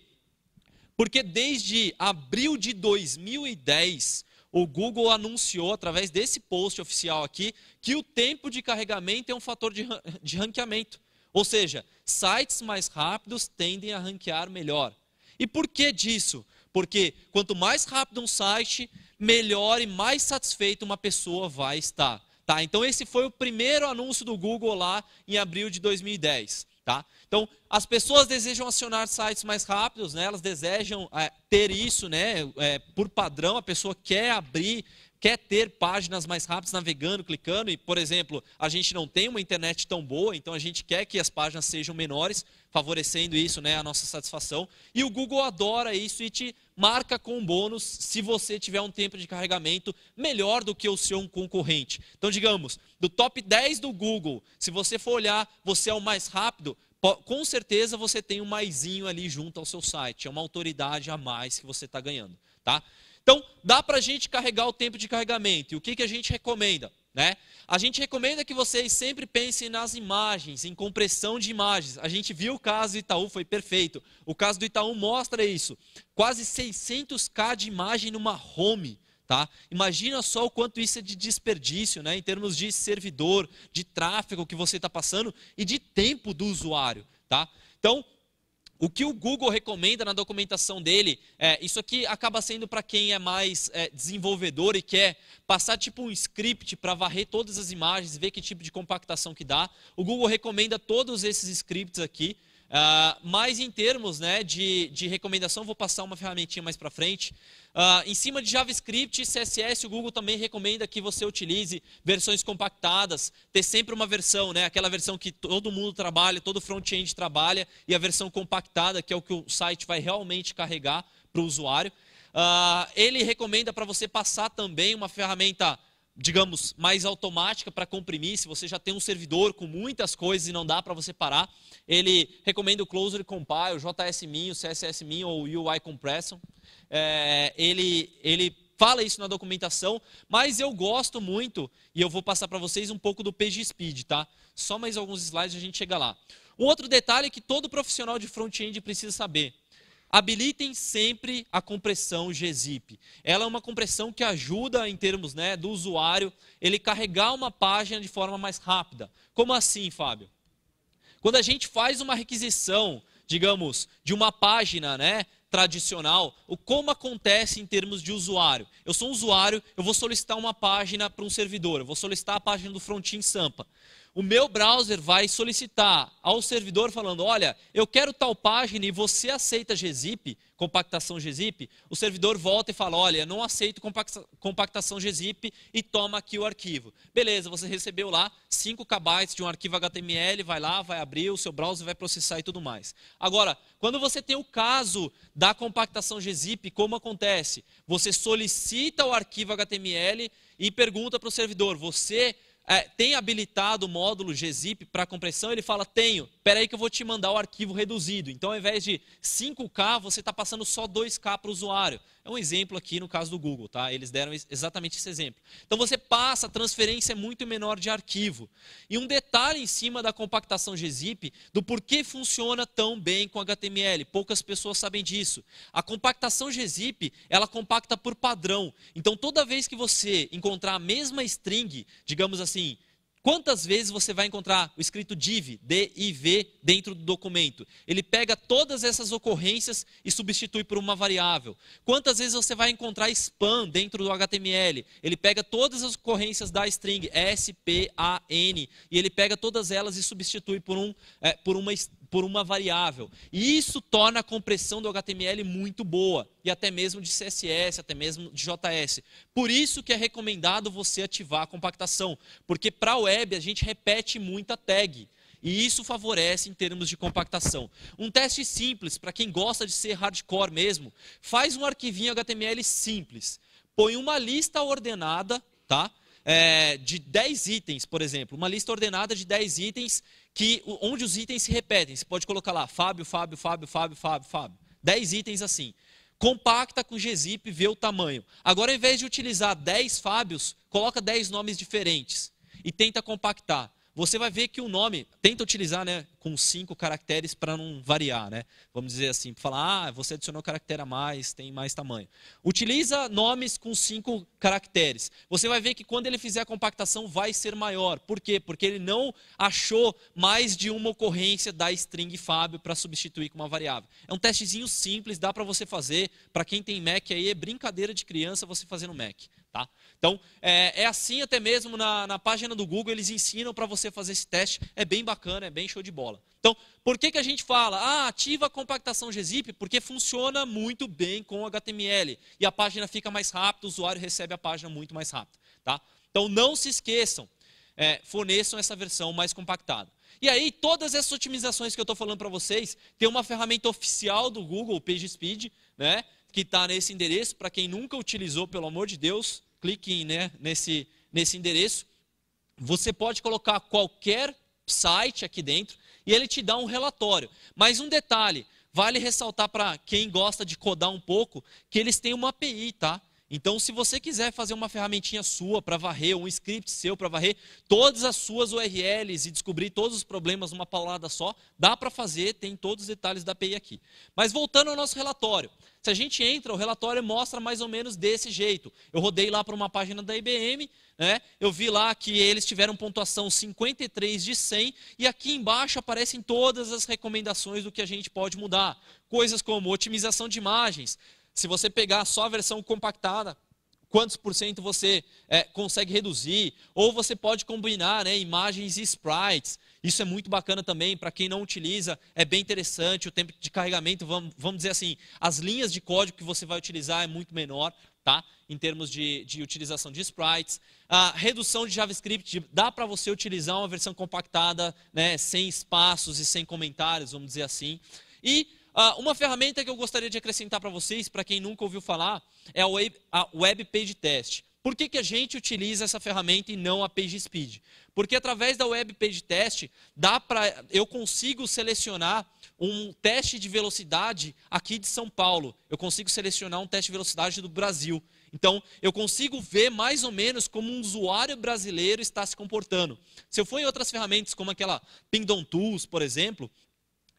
Porque desde abril de 2010, o Google anunciou, através desse post oficial aqui, que o tempo de carregamento é um fator de, de ranqueamento. Ou seja, sites mais rápidos tendem a ranquear melhor. E por que disso? Porque quanto mais rápido um site, melhor e mais satisfeita uma pessoa vai estar. Tá, então esse foi o primeiro anúncio do Google lá em abril de 2010. Tá? Então, as pessoas desejam acionar sites mais rápidos, né? elas desejam é, ter isso, né? É, por padrão, a pessoa quer abrir, quer ter páginas mais rápidas, navegando, clicando, e, por exemplo, a gente não tem uma internet tão boa, então a gente quer que as páginas sejam menores, favorecendo isso, né, a nossa satisfação. E o Google adora isso e te marca com bônus se você tiver um tempo de carregamento melhor do que o seu concorrente. Então, digamos, do top 10 do Google, se você for olhar, você é o mais rápido, com certeza você tem um maisinho ali junto ao seu site. É uma autoridade a mais que você está ganhando, tá? Então, dá para a gente carregar o tempo de carregamento. E o que, que a gente recomenda? né? A gente recomenda que vocês sempre pensem nas imagens, em compressão de imagens. A gente viu o caso do Itaú, foi perfeito. O caso do Itaú mostra isso. Quase 600k de imagem numa home. Tá? Imagina só o quanto isso é de desperdício, né? em termos de servidor, de tráfego que você está passando e de tempo do usuário. Tá? Então, o que o Google recomenda na documentação dele, é, isso aqui acaba sendo para quem é mais é, desenvolvedor e quer passar tipo um script para varrer todas as imagens, ver que tipo de compactação que dá. O Google recomenda todos esses scripts aqui Uh, mas em termos né, de, de recomendação, vou passar uma ferramentinha mais para frente. Uh, em cima de JavaScript e CSS, o Google também recomenda que você utilize versões compactadas, ter sempre uma versão, né, aquela versão que todo mundo trabalha, todo front-end trabalha, e a versão compactada, que é o que o site vai realmente carregar para o usuário. Uh, ele recomenda para você passar também uma ferramenta digamos, mais automática para comprimir, se você já tem um servidor com muitas coisas e não dá para você parar, ele recomenda o Closure Compile, o JSMin, o CSSmin ou o UI Compression. É, ele, ele fala isso na documentação, mas eu gosto muito, e eu vou passar para vocês um pouco do PageSpeed, tá? Só mais alguns slides e a gente chega lá. Um outro detalhe que todo profissional de front-end precisa saber. Habilitem sempre a compressão GZIP. Ela é uma compressão que ajuda, em termos né, do usuário, ele carregar uma página de forma mais rápida. Como assim, Fábio? Quando a gente faz uma requisição, digamos, de uma página né, tradicional, o como acontece em termos de usuário. Eu sou um usuário, eu vou solicitar uma página para um servidor, eu vou solicitar a página do Frontin Sampa o meu browser vai solicitar ao servidor falando, olha, eu quero tal página e você aceita GZIP, compactação GZIP? O servidor volta e fala, olha, não aceito compactação GZIP e toma aqui o arquivo. Beleza, você recebeu lá 5 KB de um arquivo HTML, vai lá, vai abrir, o seu browser vai processar e tudo mais. Agora, quando você tem o caso da compactação GZIP, como acontece? Você solicita o arquivo HTML e pergunta para o servidor, você é, tem habilitado o módulo gzip para compressão? Ele fala, tenho, aí que eu vou te mandar o arquivo reduzido. Então, ao invés de 5K, você está passando só 2K para o usuário. É um exemplo aqui no caso do Google, tá? Eles deram exatamente esse exemplo. Então você passa a transferência é muito menor de arquivo. E um detalhe em cima da compactação gzip, do porquê funciona tão bem com HTML. Poucas pessoas sabem disso. A compactação gzip, ela compacta por padrão. Então toda vez que você encontrar a mesma string, digamos assim, Quantas vezes você vai encontrar o escrito DIV, D-I-V, dentro do documento? Ele pega todas essas ocorrências e substitui por uma variável. Quantas vezes você vai encontrar span dentro do HTML? Ele pega todas as ocorrências da string S, P, A, N, e ele pega todas elas e substitui por, um, é, por uma string por uma variável. E isso torna a compressão do HTML muito boa, e até mesmo de CSS, até mesmo de JS. Por isso que é recomendado você ativar a compactação, porque para a web a gente repete muita tag. E isso favorece em termos de compactação. Um teste simples, para quem gosta de ser hardcore mesmo, faz um arquivinho HTML simples. Põe uma lista ordenada, tá? É, de 10 itens, por exemplo, uma lista ordenada de 10 itens que onde os itens se repetem. Você pode colocar lá Fábio, Fábio, Fábio, Fábio, Fábio, Fábio. dez itens assim. Compacta com Gzip e vê o tamanho. Agora, ao invés de utilizar 10 Fábios, coloca 10 nomes diferentes e tenta compactar você vai ver que o nome tenta utilizar né, com cinco caracteres para não variar, né? Vamos dizer assim, para falar, ah, você adicionou caractere a mais, tem mais tamanho. Utiliza nomes com cinco caracteres. Você vai ver que quando ele fizer a compactação vai ser maior. Por quê? Porque ele não achou mais de uma ocorrência da string Fábio para substituir com uma variável. É um testezinho simples, dá para você fazer. Para quem tem Mac aí, é brincadeira de criança você fazer no Mac. Tá? Então, é, é, assim até mesmo na, na página do Google, eles ensinam para você fazer esse teste. É bem bacana, é bem show de bola. Então, por que, que a gente fala, ah, ativa a compactação gzip? Porque funciona muito bem com HTML. E a página fica mais rápida, o usuário recebe a página muito mais rápido. Tá? Então, não se esqueçam, é, forneçam essa versão mais compactada. E aí, todas essas otimizações que eu estou falando para vocês, tem uma ferramenta oficial do Google, o PageSpeed, né? que está nesse endereço. Para quem nunca utilizou, pelo amor de Deus, clique em, né, nesse, nesse endereço. Você pode colocar qualquer site aqui dentro e ele te dá um relatório. Mas um detalhe, vale ressaltar para quem gosta de codar um pouco, que eles têm uma API, tá? Então, se você quiser fazer uma ferramentinha sua para varrer, um script seu para varrer todas as suas URLs e descobrir todos os problemas numa paulada só, dá para fazer, tem todos os detalhes da API aqui. Mas voltando ao nosso relatório, se a gente entra, o relatório mostra mais ou menos desse jeito. Eu rodei lá para uma página da IBM, né? eu vi lá que eles tiveram pontuação 53 de 100, e aqui embaixo aparecem todas as recomendações do que a gente pode mudar. Coisas como otimização de imagens. Se você pegar só a versão compactada, quantos por cento você é, consegue reduzir? Ou você pode combinar né, imagens e sprites. Isso é muito bacana também, para quem não utiliza, é bem interessante. O tempo de carregamento, vamos, vamos dizer assim, as linhas de código que você vai utilizar é muito menor, tá? Em termos de, de utilização de sprites. A redução de JavaScript, dá para você utilizar uma versão compactada, né, sem espaços e sem comentários, vamos dizer assim. E uh, uma ferramenta que eu gostaria de acrescentar para vocês, para quem nunca ouviu falar, é a Web, a web Page Test. Por que, que a gente utiliza essa ferramenta e não a PageSpeed? Porque através da Web Page Test, dá pra, eu consigo selecionar um teste de velocidade aqui de São Paulo. Eu consigo selecionar um teste de velocidade do Brasil. Então, eu consigo ver mais ou menos como um usuário brasileiro está se comportando. Se eu for em outras ferramentas, como aquela Pingdom Tools, por exemplo,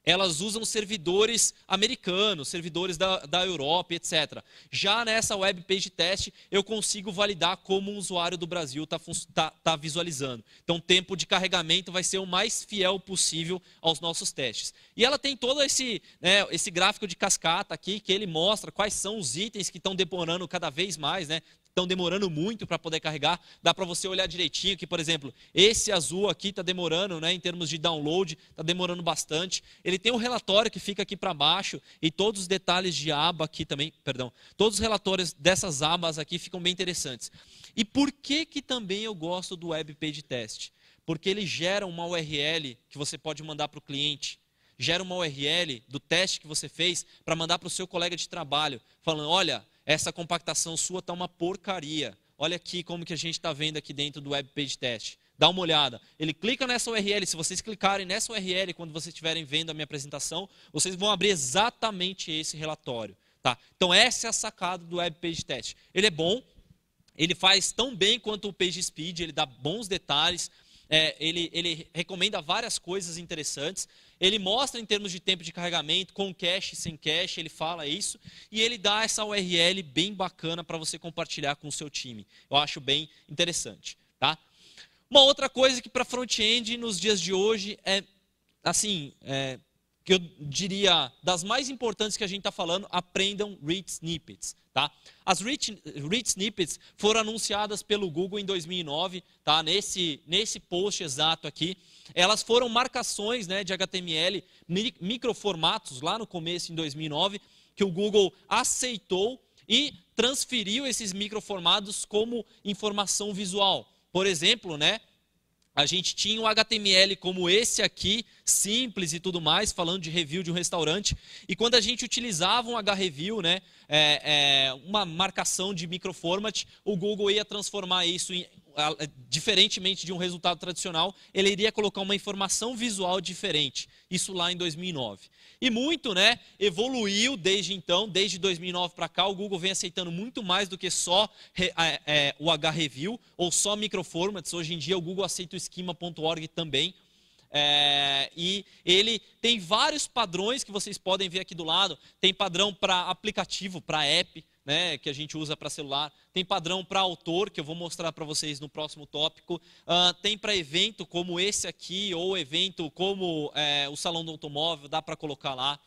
elas usam servidores americanos, servidores da, da Europa, etc. Já nessa web page test, eu consigo validar como um usuário do Brasil está tá, tá visualizando. Então, o tempo de carregamento vai ser o mais fiel possível aos nossos testes. E ela tem todo esse, né, esse gráfico de cascata aqui, que ele mostra quais são os itens que estão demorando cada vez mais. Né? estão demorando muito para poder carregar. Dá para você olhar direitinho que, por exemplo, esse azul aqui está demorando, né, em termos de download, está demorando bastante. Ele tem um relatório que fica aqui para baixo e todos os detalhes de aba aqui também, perdão, todos os relatórios dessas abas aqui ficam bem interessantes. E por que que também eu gosto do Web Page Test? Porque ele gera uma URL que você pode mandar para o cliente gera uma URL do teste que você fez para mandar para o seu colega de trabalho, falando: olha, essa compactação sua está uma porcaria. Olha aqui como que a gente está vendo aqui dentro do Web Page Test. Dá uma olhada. Ele clica nessa URL. Se vocês clicarem nessa URL quando vocês estiverem vendo a minha apresentação, vocês vão abrir exatamente esse relatório. Tá? Então essa é a sacada do Web Page Test. Ele é bom, ele faz tão bem quanto o PageSpeed, ele dá bons detalhes, é, ele, ele recomenda várias coisas interessantes. Ele mostra em termos de tempo de carregamento, com cache, sem cache, ele fala isso. E ele dá essa URL bem bacana para você compartilhar com o seu time. Eu acho bem interessante. Tá? Uma outra coisa que para front-end nos dias de hoje é assim, é, que eu diria das mais importantes que a gente está falando, aprendam read snippets. Tá? As read, read snippets foram anunciadas pelo Google em 2009, tá? nesse, nesse post exato aqui. Elas foram marcações né, de HTML, microformatos, lá no começo, em 2009, que o Google aceitou e transferiu esses microformatos como informação visual. Por exemplo, né, a gente tinha um HTML como esse aqui, simples e tudo mais, falando de review de um restaurante. E quando a gente utilizava um hreview, né, é, é, uma marcação de microformat, o Google ia transformar isso em diferentemente de um resultado tradicional, ele iria colocar uma informação visual diferente. Isso lá em 2009. E muito, né? Evoluiu desde então, desde 2009 para cá, o Google vem aceitando muito mais do que só é, é, o H-Review ou só microformats. Hoje em dia o Google aceita o esquema.org também. É, e ele tem vários padrões que vocês podem ver aqui do lado. Tem padrão para aplicativo, para app né, que a gente usa para celular, tem padrão para autor, que eu vou mostrar para vocês no próximo tópico, uh, tem para evento como esse aqui, ou evento como é, o Salão do Automóvel, dá para colocar lá.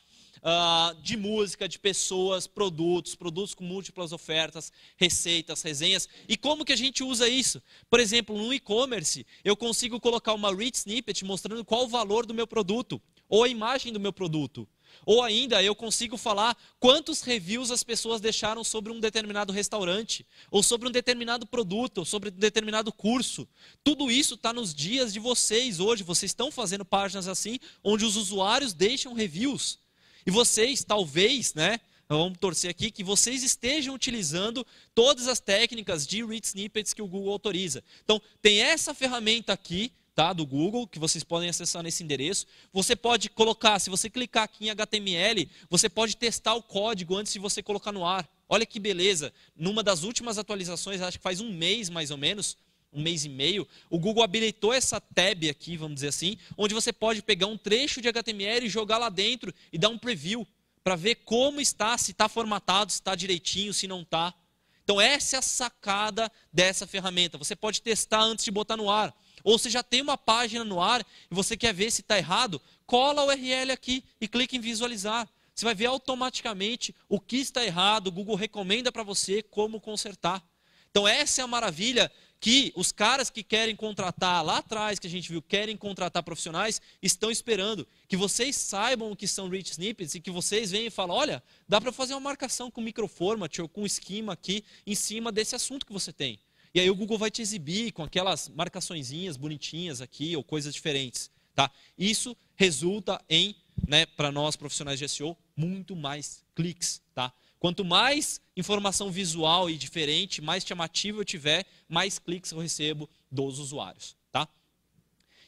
Uh, de música, de pessoas, produtos, produtos com múltiplas ofertas, receitas, resenhas. E como que a gente usa isso? Por exemplo, no e-commerce, eu consigo colocar uma rich snippet mostrando qual o valor do meu produto ou a imagem do meu produto. Ou ainda eu consigo falar quantos reviews as pessoas deixaram sobre um determinado restaurante, ou sobre um determinado produto, ou sobre um determinado curso. Tudo isso está nos dias de vocês hoje. Vocês estão fazendo páginas assim, onde os usuários deixam reviews. E vocês, talvez, né? Vamos torcer aqui que vocês estejam utilizando todas as técnicas de read snippets que o Google autoriza. Então, tem essa ferramenta aqui tá? do Google, que vocês podem acessar nesse endereço. Você pode colocar, se você clicar aqui em HTML, você pode testar o código antes de você colocar no ar. Olha que beleza! Numa das últimas atualizações, acho que faz um mês mais ou menos, um mês e meio, o Google habilitou essa tab aqui, vamos dizer assim, onde você pode pegar um trecho de HTML e jogar lá dentro e dar um preview para ver como está, se está formatado, se está direitinho, se não está. Então essa é a sacada dessa ferramenta. Você pode testar antes de botar no ar. Ou você já tem uma página no ar e você quer ver se está errado, cola a URL aqui e clique em visualizar. Você vai ver automaticamente o que está errado, o Google recomenda para você como consertar. Então, essa é a maravilha que os caras que querem contratar lá atrás, que a gente viu, querem contratar profissionais, estão esperando. Que vocês saibam o que são rich snippets e que vocês venham e falem: olha, dá para fazer uma marcação com microformat ou com esquema aqui em cima desse assunto que você tem. E aí o Google vai te exibir com aquelas marcaçõezinhas bonitinhas aqui ou coisas diferentes. Tá? Isso resulta em, né, para nós profissionais de SEO, muito mais cliques. Tá? Quanto mais informação visual e diferente, mais chamativa eu tiver, mais cliques eu recebo dos usuários. Tá?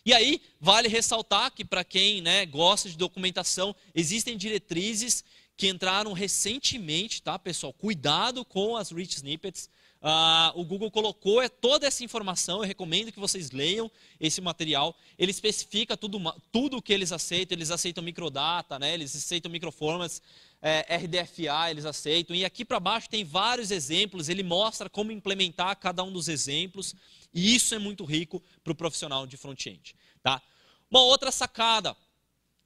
E aí, vale ressaltar que para quem né, gosta de documentação, existem diretrizes que entraram recentemente, tá, pessoal? Cuidado com as rich snippets. Uh, o Google colocou é, toda essa informação, eu recomendo que vocês leiam esse material. Ele especifica tudo, tudo que eles aceitam, eles aceitam microdata, né? eles aceitam microformas, é, RDFA eles aceitam. E aqui para baixo tem vários exemplos, ele mostra como implementar cada um dos exemplos. E isso é muito rico para o profissional de front-end. Tá? Uma outra sacada,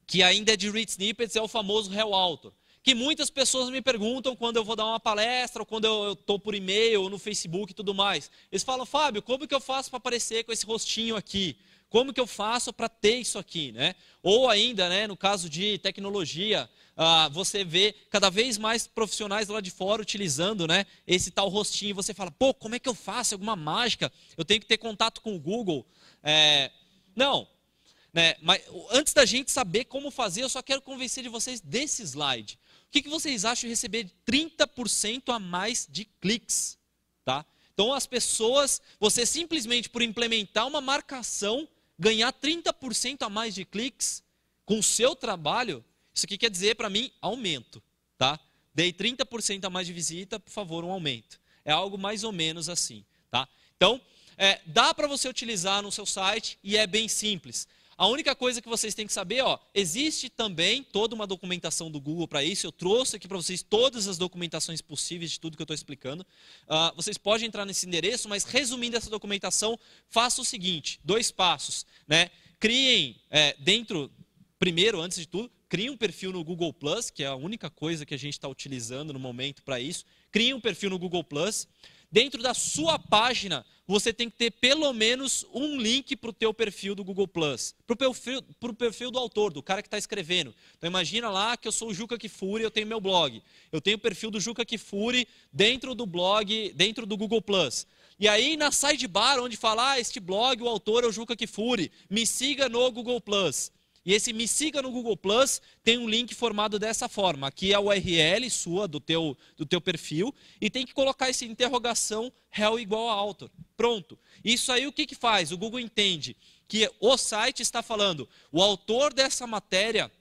que ainda é de Read Snippets, é o famoso Real Author que muitas pessoas me perguntam quando eu vou dar uma palestra, ou quando eu estou por e-mail, ou no Facebook e tudo mais. Eles falam, Fábio, como que eu faço para aparecer com esse rostinho aqui? Como que eu faço para ter isso aqui? Né? Ou ainda, né, no caso de tecnologia, ah, você vê cada vez mais profissionais lá de fora utilizando né, esse tal rostinho. Você fala, pô, como é que eu faço? É alguma mágica? Eu tenho que ter contato com o Google? É... Não, né, mas antes da gente saber como fazer, eu só quero convencer de vocês desse slide. O que, que vocês acham de receber 30% a mais de cliques? Tá? Então, as pessoas, você simplesmente por implementar uma marcação, ganhar 30% a mais de cliques com o seu trabalho, isso aqui quer dizer para mim aumento. Tá? Dei 30% a mais de visita, por favor, um aumento. É algo mais ou menos assim. Tá? Então, é, dá para você utilizar no seu site e é bem simples. A única coisa que vocês têm que saber, ó, existe também toda uma documentação do Google para isso. Eu trouxe aqui para vocês todas as documentações possíveis de tudo que eu estou explicando. Uh, vocês podem entrar nesse endereço, mas resumindo essa documentação, faça o seguinte: dois passos, né? Criem é, dentro, primeiro, antes de tudo, criem um perfil no Google Plus, que é a única coisa que a gente está utilizando no momento para isso. Criem um perfil no Google Plus. Dentro da sua página, você tem que ter pelo menos um link para o teu perfil do Google Plus, para o perfil, do autor, do cara que está escrevendo. Então imagina lá que eu sou o Juca Kifuri, eu tenho meu blog, eu tenho o perfil do Juca Kifuri dentro do blog, dentro do Google Plus. E aí na sidebar onde fala, ah, este blog, o autor é o Juca Kifuri, me siga no Google Plus. E esse me siga no Google Plus tem um link formado dessa forma. Aqui é a URL sua do teu, do teu perfil e tem que colocar esse interrogação réu igual a autor. Pronto. Isso aí o que, que faz? O Google entende que o site está falando, o autor dessa matéria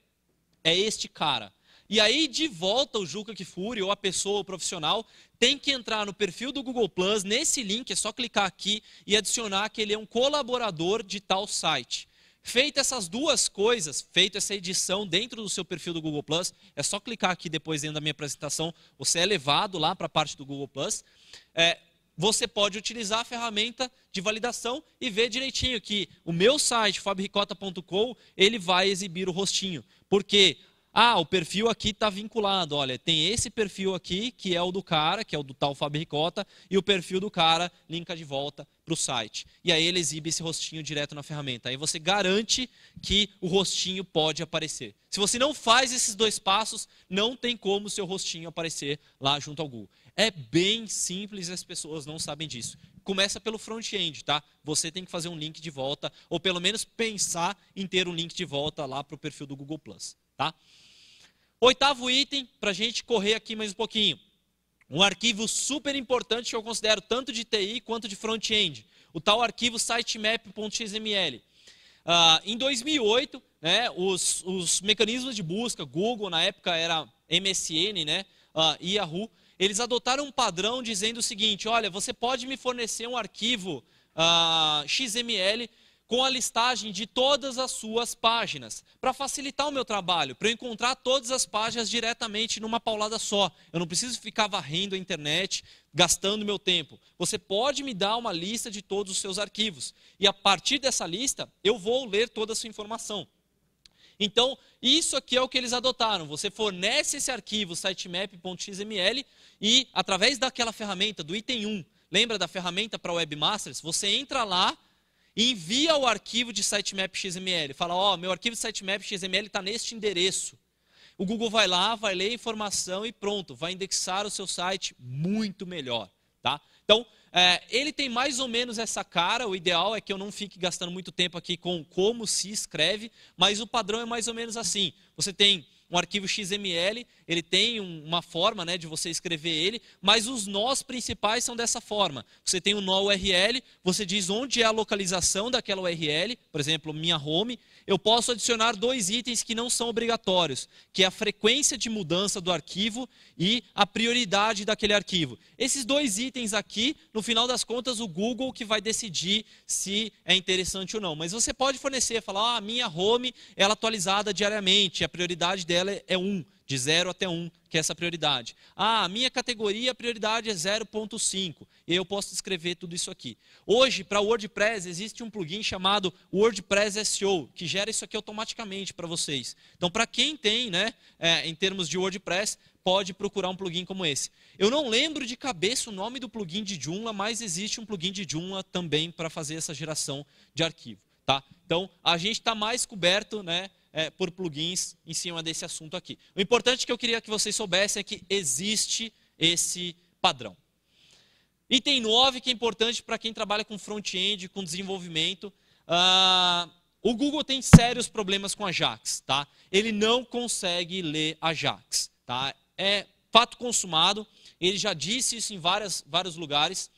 é este cara. E aí, de volta, o Juca Kifuri, ou a pessoa, o profissional, tem que entrar no perfil do Google Plus, nesse link, é só clicar aqui e adicionar que ele é um colaborador de tal site. feito essas duas coisas, feita essa edição dentro do seu perfil do Google Plus, é só clicar aqui depois dentro da minha apresentação, você é levado lá para a parte do Google Plus. É, você pode utilizar a ferramenta de validação e ver direitinho que o meu site, fabricota.com, ele vai exibir o rostinho. Porque, ah, o perfil aqui está vinculado. Olha, tem esse perfil aqui, que é o do cara, que é o do tal Fabricota, e o perfil do cara linka de volta para o site. E aí ele exibe esse rostinho direto na ferramenta. Aí você garante que o rostinho pode aparecer. Se você não faz esses dois passos, não tem como o seu rostinho aparecer lá junto ao Google. É bem simples, as pessoas não sabem disso. Começa pelo front-end, tá? Você tem que fazer um link de volta, ou pelo menos pensar em ter um link de volta lá para o perfil do Google Plus, tá? Oitavo item, para a gente correr aqui mais um pouquinho. Um arquivo super importante que eu considero tanto de TI quanto de front-end. O tal arquivo sitemap.xml. Uh, em 2008, né, os, os mecanismos de busca, Google, na época era MSN, né, uh, Yahoo, eles adotaram um padrão dizendo o seguinte: olha, você pode me fornecer um arquivo uh, ah, XML com a listagem de todas as suas páginas, para facilitar o meu trabalho, para eu encontrar todas as páginas diretamente numa paulada só. Eu não preciso ficar varrendo a internet, gastando meu tempo. Você pode me dar uma lista de todos os seus arquivos e a partir dessa lista eu vou ler toda a sua informação. Então, isso aqui é o que eles adotaram. Você fornece esse arquivo sitemap.xml e através daquela ferramenta, do item 1, lembra da ferramenta para webmasters? Você entra lá e envia o arquivo de sitemap XML. Fala, ó, oh, meu arquivo de sitemap XML está neste endereço. O Google vai lá, vai ler a informação e pronto, vai indexar o seu site muito melhor. Tá? Então, é, ele tem mais ou menos essa cara. O ideal é que eu não fique gastando muito tempo aqui com como se escreve, mas o padrão é mais ou menos assim. Você tem um arquivo XML, ele tem uma forma né, de você escrever ele, mas os nós principais são dessa forma. Você tem o um nó URL, você diz onde é a localização daquela URL, por exemplo, minha home, eu posso adicionar dois itens que não são obrigatórios, que é a frequência de mudança do arquivo e a prioridade daquele arquivo. Esses dois itens aqui, no final das contas, o Google que vai decidir se é interessante ou não. Mas você pode fornecer, falar, ah, a minha home ela é atualizada diariamente, a prioridade dela é 1. Um de 0 até 1, que é essa prioridade. Ah, a minha categoria, a prioridade é 0.5, e eu posso escrever tudo isso aqui. Hoje, para o WordPress, existe um plugin chamado WordPress SEO, que gera isso aqui automaticamente para vocês. Então, para quem tem, né, é, em termos de WordPress, pode procurar um plugin como esse. Eu não lembro de cabeça o nome do plugin de Joomla, mas existe um plugin de Joomla também para fazer essa geração de arquivo. Tá? Então, a gente está mais coberto, né? é, por plugins em cima desse assunto aqui. O importante que eu queria que vocês soubessem é que existe esse padrão. Item 9, que é importante para quem trabalha com front-end, com desenvolvimento. Uh, o Google tem sérios problemas com Ajax. Tá? Ele não consegue ler Ajax. Tá? É fato consumado. Ele já disse isso em várias, vários lugares.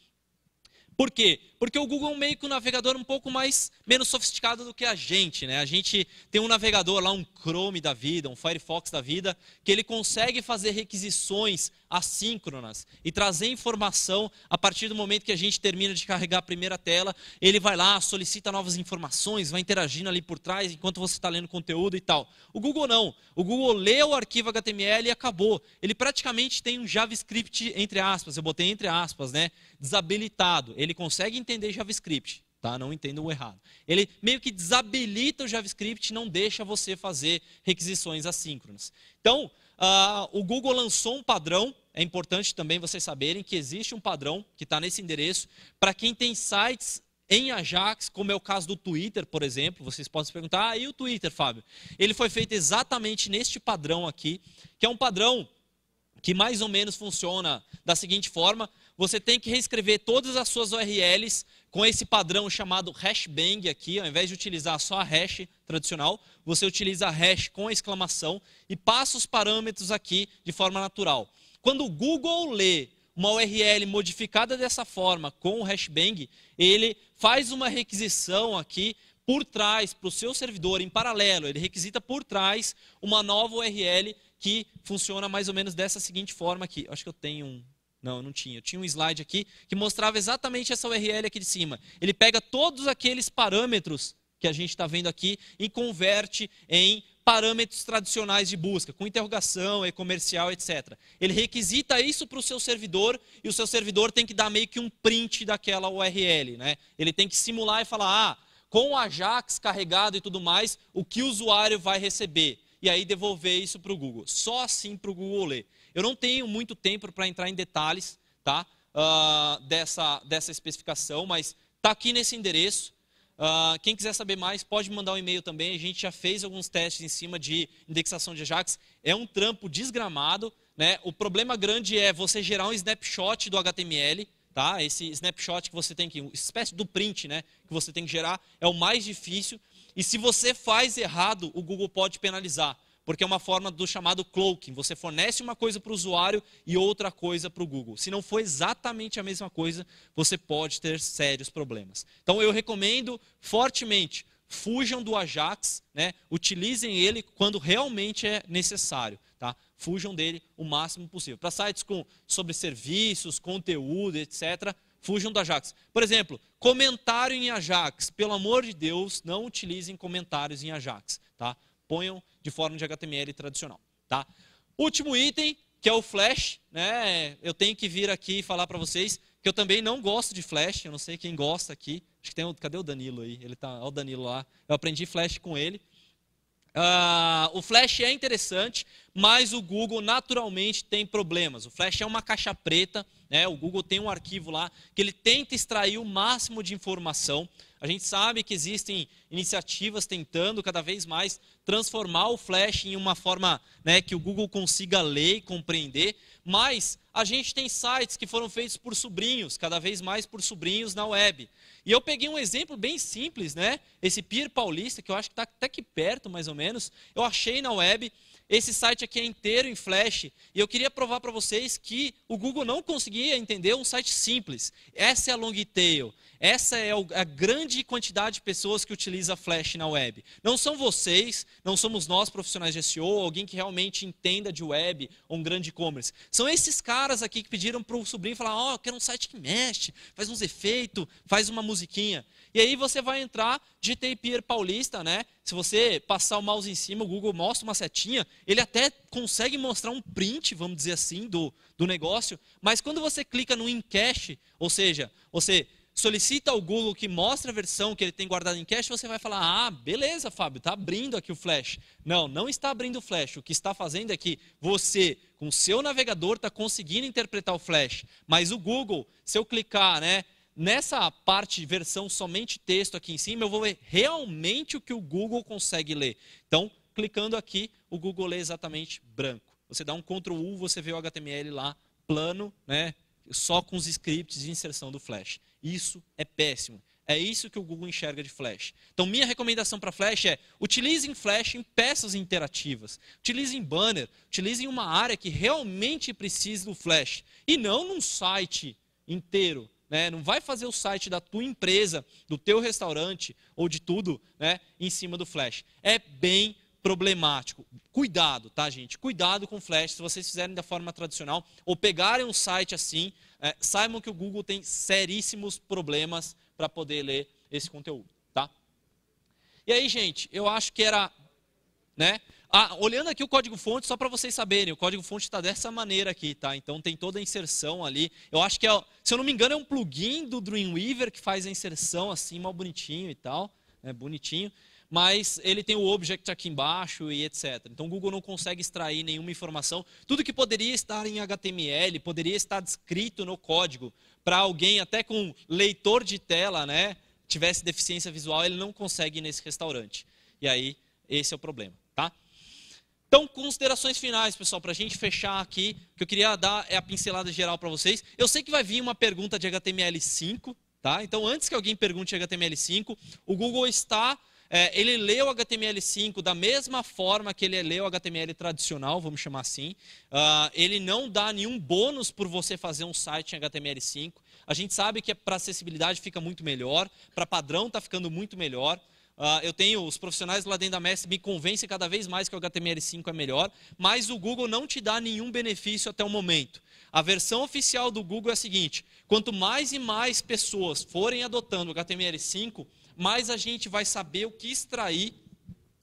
Por quê? Porque o Google é um meio que um navegador um pouco mais menos sofisticado do que a gente, né? A gente tem um navegador lá, um Chrome da vida, um Firefox da vida, que ele consegue fazer requisições assíncronas e trazer informação a partir do momento que a gente termina de carregar a primeira tela, ele vai lá, solicita novas informações, vai interagindo ali por trás enquanto você está lendo conteúdo e tal. O Google não. O Google lê o arquivo HTML e acabou. Ele praticamente tem um JavaScript entre aspas, eu botei entre aspas, né? Desabilitado. Ele consegue entender JavaScript, tá? Não entendam errado. Ele meio que desabilita o JavaScript, não deixa você fazer requisições assíncronas. Então, uh, o Google lançou um padrão. É importante também vocês saberem que existe um padrão que está nesse endereço para quem tem sites em Ajax, como é o caso do Twitter, por exemplo, vocês podem se perguntar, ah, e o Twitter, Fábio? Ele foi feito exatamente neste padrão aqui, que é um padrão que mais ou menos funciona da seguinte forma: você tem que reescrever todas as suas URLs com esse padrão chamado hashbang aqui, ao invés de utilizar só a hash tradicional, você utiliza a hash com a exclamação e passa os parâmetros aqui de forma natural. Quando o Google lê uma URL modificada dessa forma com o hashbang, ele faz uma requisição aqui por trás para o seu servidor em paralelo, ele requisita por trás uma nova URL que funciona mais ou menos dessa seguinte forma aqui. Acho que eu tenho um não, eu não tinha. Eu tinha um slide aqui que mostrava exatamente essa URL aqui de cima. Ele pega todos aqueles parâmetros que a gente está vendo aqui e converte em parâmetros tradicionais de busca, com interrogação, e-comercial, etc. Ele requisita isso para o seu servidor e o seu servidor tem que dar meio que um print daquela URL. Né? Ele tem que simular e falar, ah, com o Ajax carregado e tudo mais, o que o usuário vai receber? E aí devolver isso para o Google. Só assim para o Google ler. Eu não tenho muito tempo para entrar em detalhes tá? Uh, dessa, dessa especificação, mas está aqui nesse endereço. Uh, quem quiser saber mais, pode mandar um e-mail também. A gente já fez alguns testes em cima de indexação de Ajax. É um trampo desgramado. Né? O problema grande é você gerar um snapshot do HTML. Tá? Esse snapshot que você tem que, espécie do print né? que você tem que gerar, é o mais difícil. E se você faz errado, o Google pode penalizar porque é uma forma do chamado cloaking. Você fornece uma coisa para o usuário e outra coisa para o Google. Se não for exatamente a mesma coisa, você pode ter sérios problemas. Então eu recomendo fortemente, fujam do Ajax, né? utilizem ele quando realmente é necessário. Tá? Fujam dele o máximo possível. Para sites com, sobre serviços, conteúdo, etc., fujam do Ajax. Por exemplo, comentário em Ajax. Pelo amor de Deus, não utilizem comentários em Ajax. Tá? ponham de forma de HTML tradicional. Tá? Último item, que é o Flash. Né? Eu tenho que vir aqui e falar para vocês que eu também não gosto de Flash. Eu não sei quem gosta aqui. Acho que tem um, Cadê o Danilo aí? Ele tá, olha o Danilo lá. Eu aprendi Flash com ele. Uh, o Flash é interessante, mas o Google naturalmente tem problemas. O Flash é uma caixa preta, né? o Google tem um arquivo lá que ele tenta extrair o máximo de informação. A gente sabe que existem iniciativas tentando cada vez mais transformar o Flash em uma forma né, que o Google consiga ler e compreender, mas a gente tem sites que foram feitos por sobrinhos, cada vez mais por sobrinhos na web. E eu peguei um exemplo bem simples, né? Esse Pier Paulista, que eu acho que está até que perto, mais ou menos. Eu achei na web. Esse site aqui é inteiro em Flash. E eu queria provar para vocês que o Google não conseguia entender um site simples. Essa é a long tail. Essa é a grande quantidade de pessoas que utiliza Flash na web. Não são vocês, não somos nós profissionais de SEO, alguém que realmente entenda de web ou um grande e-commerce. São esses caras aqui que pediram para o sobrinho falar: Ó, oh, quero um site que mexe, faz uns efeitos, faz uma musiquinha. E aí você vai entrar, digitei Pier Paulista, né? Se você passar o mouse em cima, o Google mostra uma setinha, ele até consegue mostrar um print, vamos dizer assim, do, do negócio, mas quando você clica no encache, ou seja, você solicita ao Google que mostre a versão que ele tem guardada em cache, você vai falar: ah, beleza, Fábio, está abrindo aqui o Flash. Não, não está abrindo o Flash. O que está fazendo é que você, com o seu navegador, está conseguindo interpretar o Flash. Mas o Google, se eu clicar, né? Nessa parte versão somente texto aqui em cima, eu vou ver realmente o que o Google consegue ler. Então, clicando aqui, o Google lê exatamente branco. Você dá um Ctrl U, você vê o HTML lá plano, né? Só com os scripts de inserção do Flash. Isso é péssimo. É isso que o Google enxerga de Flash. Então, minha recomendação para Flash é: utilizem Flash em peças interativas, utilizem banner, utilizem uma área que realmente precise do Flash e não num site inteiro. Né? Não vai fazer o site da tua empresa, do teu restaurante ou de tudo, né? Em cima do Flash. É bem problemático. Cuidado, tá, gente? Cuidado com Flash se vocês fizerem da forma tradicional ou pegarem um site assim é, saibam que o Google tem seríssimos problemas para poder ler esse conteúdo, tá? E aí, gente, eu acho que era, né? Ah, olhando aqui o código-fonte, só para vocês saberem, o código-fonte está dessa maneira aqui, tá? Então tem toda a inserção ali. Eu acho que, é, se eu não me engano, é um plugin do Dreamweaver que faz a inserção assim, mal bonitinho e tal, né? bonitinho mas ele tem o object aqui embaixo e etc. Então o Google não consegue extrair nenhuma informação. Tudo que poderia estar em HTML, poderia estar descrito no código, para alguém até com leitor de tela, né, tivesse deficiência visual, ele não consegue ir nesse restaurante. E aí, esse é o problema, tá? Então, considerações finais, pessoal, para a gente fechar aqui, o que eu queria dar é a pincelada geral para vocês. Eu sei que vai vir uma pergunta de HTML5, tá? Então, antes que alguém pergunte HTML5, o Google está é, ele leu o HTML5 da mesma forma que ele leu o HTML tradicional, vamos chamar assim. Uh, ele não dá nenhum bônus por você fazer um site em HTML5. A gente sabe que é para acessibilidade fica muito melhor, para padrão está ficando muito melhor. Uh, eu tenho os profissionais lá dentro da Mestre me convencem cada vez mais que o HTML5 é melhor, mas o Google não te dá nenhum benefício até o momento. A versão oficial do Google é a seguinte: quanto mais e mais pessoas forem adotando o HTML5, mais a gente vai saber o que extrair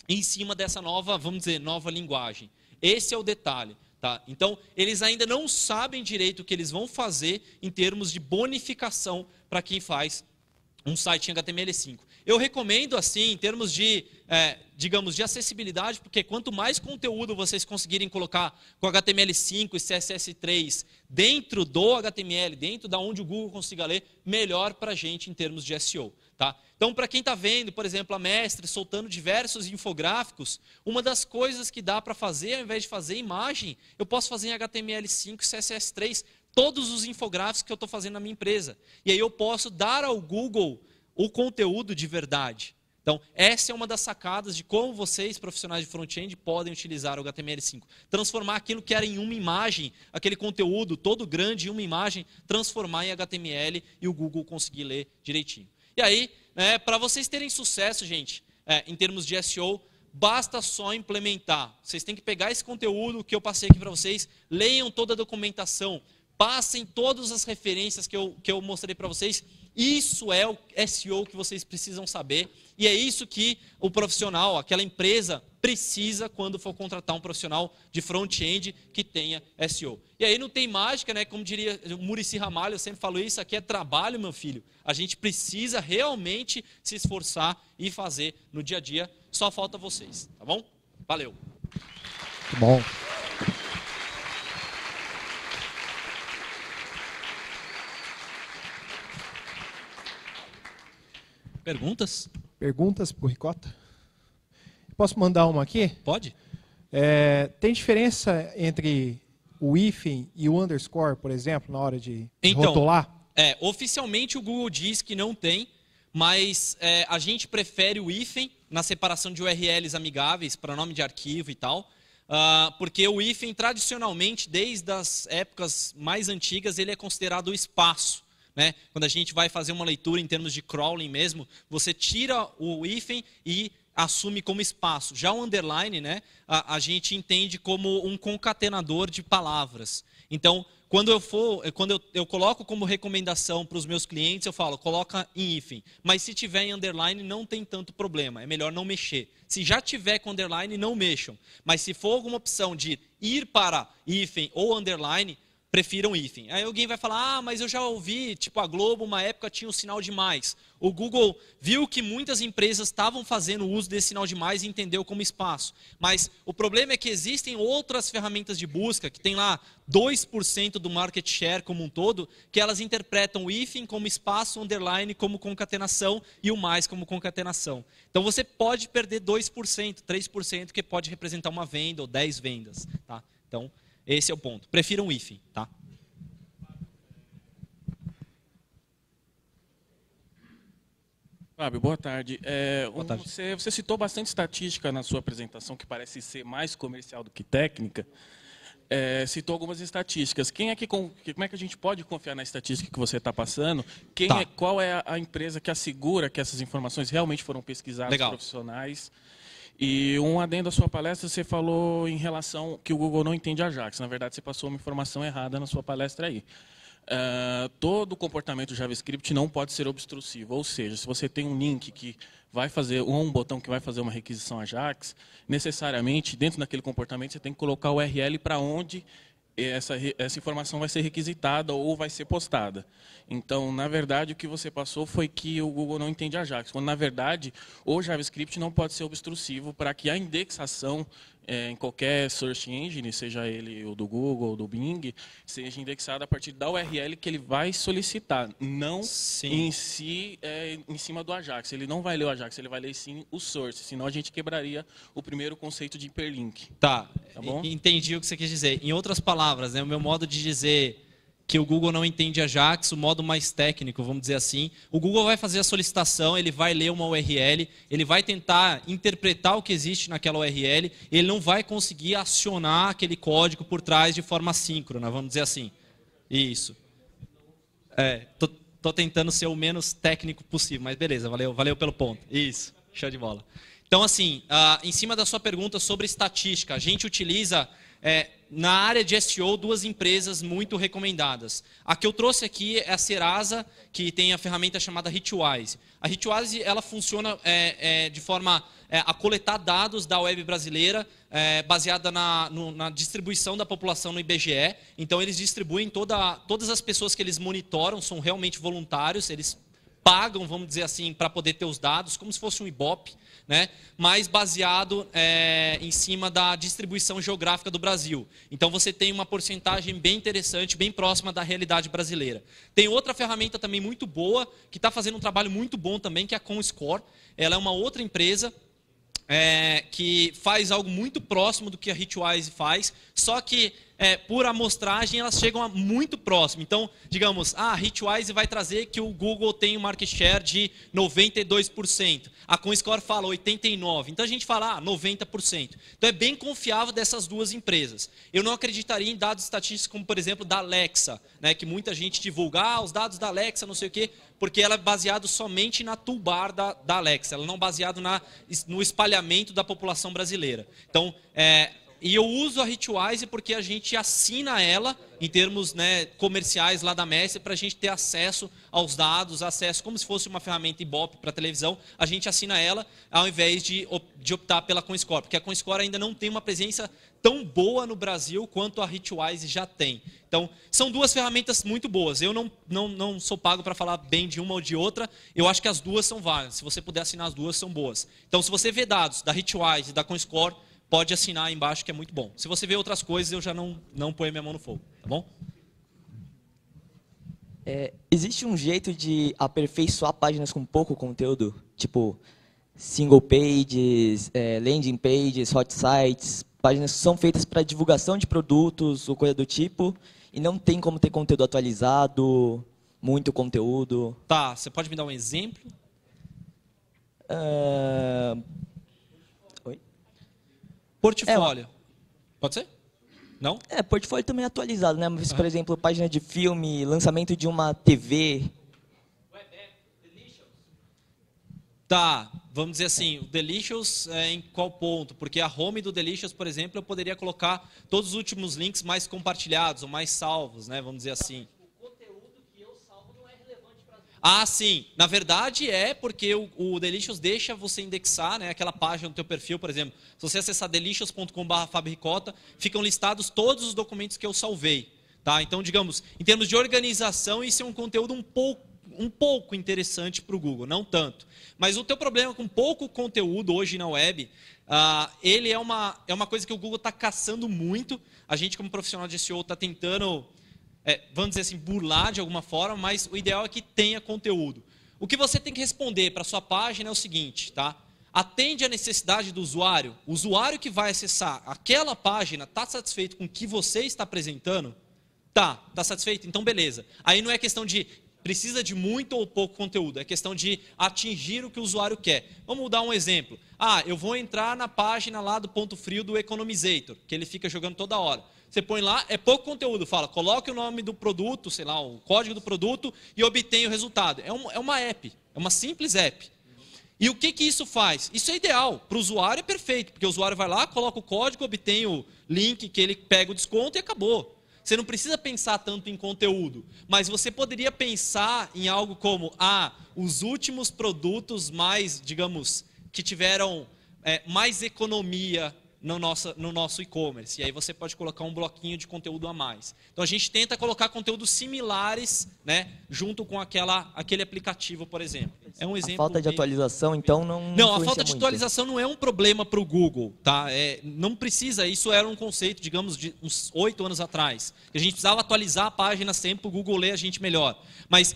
em cima dessa nova, vamos dizer, nova linguagem. Esse é o detalhe. Tá? Então, eles ainda não sabem direito o que eles vão fazer em termos de bonificação para quem faz um site em HTML5. Eu recomendo, assim, em termos de, é, digamos, de acessibilidade, porque quanto mais conteúdo vocês conseguirem colocar com HTML5 e CSS3 dentro do HTML, dentro da onde o Google consiga ler, melhor para a gente em termos de SEO. Tá? Então, para quem está vendo, por exemplo, a mestre soltando diversos infográficos, uma das coisas que dá para fazer, ao invés de fazer imagem, eu posso fazer em HTML5 CSS3 todos os infográficos que eu estou fazendo na minha empresa. E aí eu posso dar ao Google o conteúdo de verdade. Então, essa é uma das sacadas de como vocês, profissionais de front-end, podem utilizar o HTML5. Transformar aquilo que era em uma imagem, aquele conteúdo todo grande em uma imagem, transformar em HTML e o Google conseguir ler direitinho. E aí, né, para vocês terem sucesso, gente, é, em termos de SEO, basta só implementar. Vocês têm que pegar esse conteúdo que eu passei aqui para vocês, leiam toda a documentação, passem todas as referências que eu, que eu mostrei para vocês. Isso é o SEO que vocês precisam saber. E é isso que o profissional, aquela empresa, precisa quando for contratar um profissional de front-end que tenha SEO. E aí não tem mágica, né? Como diria Murici Ramalho, eu sempre falo isso aqui é trabalho, meu filho. A gente precisa realmente se esforçar e fazer no dia a dia. Só falta vocês, tá bom? Valeu. bom. Perguntas? Perguntas para o Ricota? Posso mandar uma aqui? Pode. É, tem diferença entre o hífen e o underscore, por exemplo, na hora de então, rotular? É, oficialmente o Google diz que não tem, mas é, a gente prefere o hífen na separação de URLs amigáveis para nome de arquivo e tal, uh, porque o hífen tradicionalmente, desde as épocas mais antigas, ele é considerado o espaço. Né? Quando a gente vai fazer uma leitura em termos de crawling mesmo, você tira o hífen e assume como espaço. Já o underline, né, a, a gente entende como um concatenador de palavras. Então, quando eu for, eh, quando eu, eu coloco como recomendação para os meus clientes, eu falo, coloca em hífen. Mas se tiver em underline, não tem tanto problema. É melhor não mexer. Se já tiver com underline, não mexam. Mas se for alguma opção de ir para hífen ou underline, prefiram hífen. Aí alguém vai falar, ah, mas eu já ouvi, tipo, a Globo, uma época tinha o um sinal de mais. O Google viu que muitas empresas estavam fazendo uso desse sinal de mais e entendeu como espaço. Mas o problema é que existem outras ferramentas de busca, que tem lá 2% do market share como um todo, que elas interpretam o hífen como espaço, underline como concatenação e o mais como concatenação. Então você pode perder 2%, 3%, que pode representar uma venda ou 10 vendas. Tá? Então, esse é o ponto. Prefiram um hífen, tá? Fábio, boa tarde. É, boa tarde. Um, você, você, citou bastante estatística na sua apresentação, que parece ser mais comercial do que técnica. É, citou algumas estatísticas. Quem é que, como é que a gente pode confiar na estatística que você está passando? Quem tá. é, qual é a, a, empresa que assegura que essas informações realmente foram pesquisadas Legal. profissionais? Legal. E um adendo à sua palestra, você falou em relação que o Google não entende Ajax. Na verdade, você passou uma informação errada na sua palestra aí. Uh, todo comportamento JavaScript não pode ser obstrutivo. ou seja, se você tem um link que vai fazer, ou um botão que vai fazer uma requisição Ajax, necessariamente, dentro daquele comportamento, você tem que colocar o URL para onde essa, essa informação vai ser requisitada ou vai ser postada. Então, na verdade, o que você passou foi que o Google não entende Ajax, quando, na verdade, o JavaScript não pode ser obstrusivo para que a indexação é, em qualquer search engine, seja ele o do Google ou do Bing, seja indexado a partir da URL que ele vai solicitar, não sim. em si, é, em cima do Ajax. Ele não vai ler o Ajax, ele vai ler sim o source, senão a gente quebraria o primeiro conceito de hiperlink. Tá, tá bom? entendi o que você quis dizer. Em outras palavras, né, o meu modo de dizer que o Google não entende Ajax, o modo mais técnico, vamos dizer assim. O Google vai fazer a solicitação, ele vai ler uma URL, ele vai tentar interpretar o que existe naquela URL, ele não vai conseguir acionar aquele código por trás de forma síncrona, vamos dizer assim. Isso. É, tô, tô tentando ser o menos técnico possível, mas beleza, valeu, valeu pelo ponto. Isso, show de bola. Então, assim, ah, em cima da sua pergunta sobre estatística, a gente utiliza é, na área de SEO, duas empresas muito recomendadas. A que eu trouxe aqui é a Serasa, que tem a ferramenta chamada Hitwise. A Hitwise ela funciona é, é, de forma é, a coletar dados da web brasileira, é, baseada na, no, na, distribuição da população no IBGE. Então, eles distribuem toda, todas as pessoas que eles monitoram, são realmente voluntários, eles pagam, vamos dizer assim, para poder ter os dados, como se fosse um Ibope, né? mas baseado é, em cima da distribuição geográfica do Brasil. Então você tem uma porcentagem bem interessante, bem próxima da realidade brasileira. Tem outra ferramenta também muito boa, que está fazendo um trabalho muito bom também, que é a ComScore. Ela é uma outra empresa é, que faz algo muito próximo do que a Hitwise faz, só que é, por amostragem, elas chegam a muito próximo. Então, digamos, ah, a Hitwise vai trazer que o Google tem um market share de 92%. A ComScore fala 89%. Então, a gente fala ah, 90%. Então, é bem confiável dessas duas empresas. Eu não acreditaria em dados estatísticos como, por exemplo, da Alexa, né, que muita gente divulga ah, os dados da Alexa, não sei o quê, porque ela é baseado somente na toolbar da, da Alexa. Ela não é baseado na, no espalhamento da população brasileira. Então, é, e eu uso a Ritualize porque a gente assina ela em termos né, comerciais lá da Mestre para a gente ter acesso aos dados, acesso como se fosse uma ferramenta Ibop para televisão. A gente assina ela ao invés de, de optar pela ComScore, porque a ComScore ainda não tem uma presença tão boa no Brasil quanto a Ritualize já tem. Então, são duas ferramentas muito boas. Eu não, não, não sou pago para falar bem de uma ou de outra. Eu acho que as duas são válidas. Se você puder assinar as duas, são boas. Então, se você vê dados da Ritualize e da ComScore, pode assinar aí embaixo que é muito bom. Se você vê outras coisas, eu já não, não ponho minha mão no fogo, tá bom? É, existe um jeito de aperfeiçoar páginas com pouco conteúdo? Tipo, single pages, é, landing pages, hot sites, páginas que são feitas para divulgação de produtos ou coisa do tipo, e não tem como ter conteúdo atualizado, muito conteúdo. Tá, você pode me dar um exemplo? Uh, Portfólio. É, Pode ser? Não? É, portfólio também é atualizado, né? Mas, por exemplo, página de filme, lançamento de uma TV. Tá, vamos dizer assim, o Delicious é em qual ponto? Porque a home do Delicious, por exemplo, eu poderia colocar todos os últimos links mais compartilhados ou mais salvos, né? Vamos dizer assim. Ah, sim. Na verdade é porque o, o Delicious deixa você indexar, né, aquela página do teu perfil, por exemplo. Se você acessar delicious.com/fabricota, ficam listados todos os documentos que eu salvei, tá? Então, digamos, em termos de organização, isso é um conteúdo um pouco um pouco interessante para o Google, não tanto. Mas o teu problema com pouco conteúdo hoje na web, uh, ele é uma, é uma coisa que o Google está caçando muito. A gente, como profissional de SEO, está tentando é, vamos dizer assim, burlar de alguma forma, mas o ideal é que tenha conteúdo. O que você tem que responder para sua página é o seguinte, tá? Atende à necessidade do usuário. O usuário que vai acessar aquela página está satisfeito com o que você está apresentando? Tá, está satisfeito? Então beleza. Aí não é questão de precisa de muito ou pouco conteúdo, é questão de atingir o que o usuário quer. Vamos dar um exemplo. Ah, eu vou entrar na página lá do ponto frio do Economizator, que ele fica jogando toda hora. Você põe lá, é pouco conteúdo. Fala, coloque o nome do produto, sei lá, o código do produto e obtenha o resultado. É, uma é uma app, é uma simples app. E o que, que isso faz? Isso é ideal. Para o usuário é perfeito, porque o usuário vai lá, coloca o código, obtém o link que ele pega o desconto e acabou. Você não precisa pensar tanto em conteúdo, mas você poderia pensar em algo como: ah, os últimos produtos mais, digamos, que tiveram é, mais economia no nosso, no nosso e-commerce. E aí você pode colocar um bloquinho de conteúdo a mais. Então a gente tenta colocar conteúdos similares, né, junto com aquela, aquele aplicativo, por exemplo. É um exemplo. A falta de atualização, bem... então, não. Não, a falta de muito. atualização não é um problema para o Google, tá? É, não precisa. Isso era um conceito, digamos, de uns oito anos atrás. Que a gente precisava atualizar a página sempre para o Google ler a gente melhor. Mas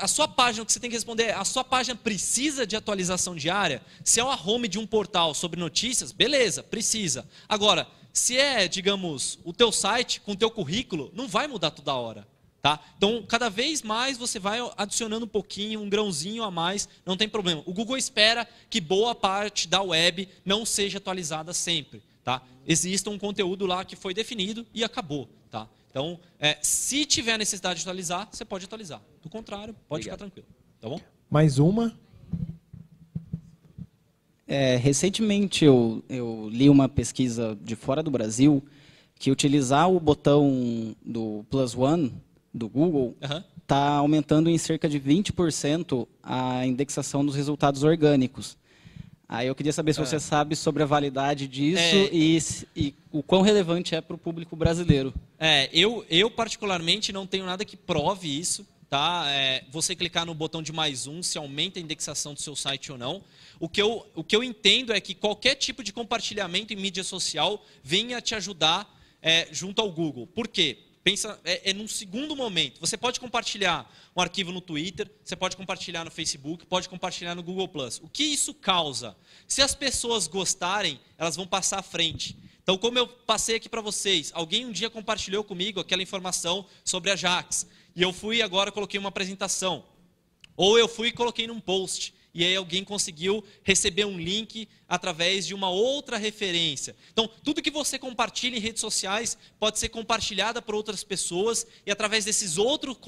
a sua página, o que você tem que responder é: a sua página precisa de atualização diária? Se é uma home de um portal sobre notícias, beleza, precisa. Agora, se é, digamos, o teu site com o teu currículo, não vai mudar toda hora. Tá? Então, cada vez mais você vai adicionando um pouquinho, um grãozinho a mais, não tem problema. O Google espera que boa parte da web não seja atualizada sempre. Tá? Existe um conteúdo lá que foi definido e acabou. Tá? Então, é, se tiver necessidade de atualizar, você pode atualizar. Do contrário, pode Obrigado. ficar tranquilo. Tá bom? Mais uma. É, recentemente eu, eu li uma pesquisa de fora do Brasil que utilizar o botão do Plus One do Google está aumentando em cerca de 20% a indexação dos resultados orgânicos. Aí eu queria saber se é. você é. sabe sobre a validade disso é. e, e, o quão relevante é para o público brasileiro. É, eu, eu particularmente não tenho nada que prove isso tá? É, você clicar no botão de mais um, se aumenta a indexação do seu site ou não. O que, eu, o que eu entendo é que qualquer tipo de compartilhamento em mídia social venha te ajudar é, junto ao Google. Por quê? Pensa, é, é num segundo momento. Você pode compartilhar um arquivo no Twitter, você pode compartilhar no Facebook, pode compartilhar no Google O que isso causa? Se as pessoas gostarem, elas vão passar à frente. Então, como eu passei aqui para vocês, alguém um dia compartilhou comigo aquela informação sobre a Jax e eu fui agora coloquei uma apresentação. Ou eu fui e coloquei num post. E aí alguém conseguiu receber um link através de uma outra referência. Então, tudo que você compartilha em redes sociais pode ser compartilhada por outras pessoas e através desses, outro,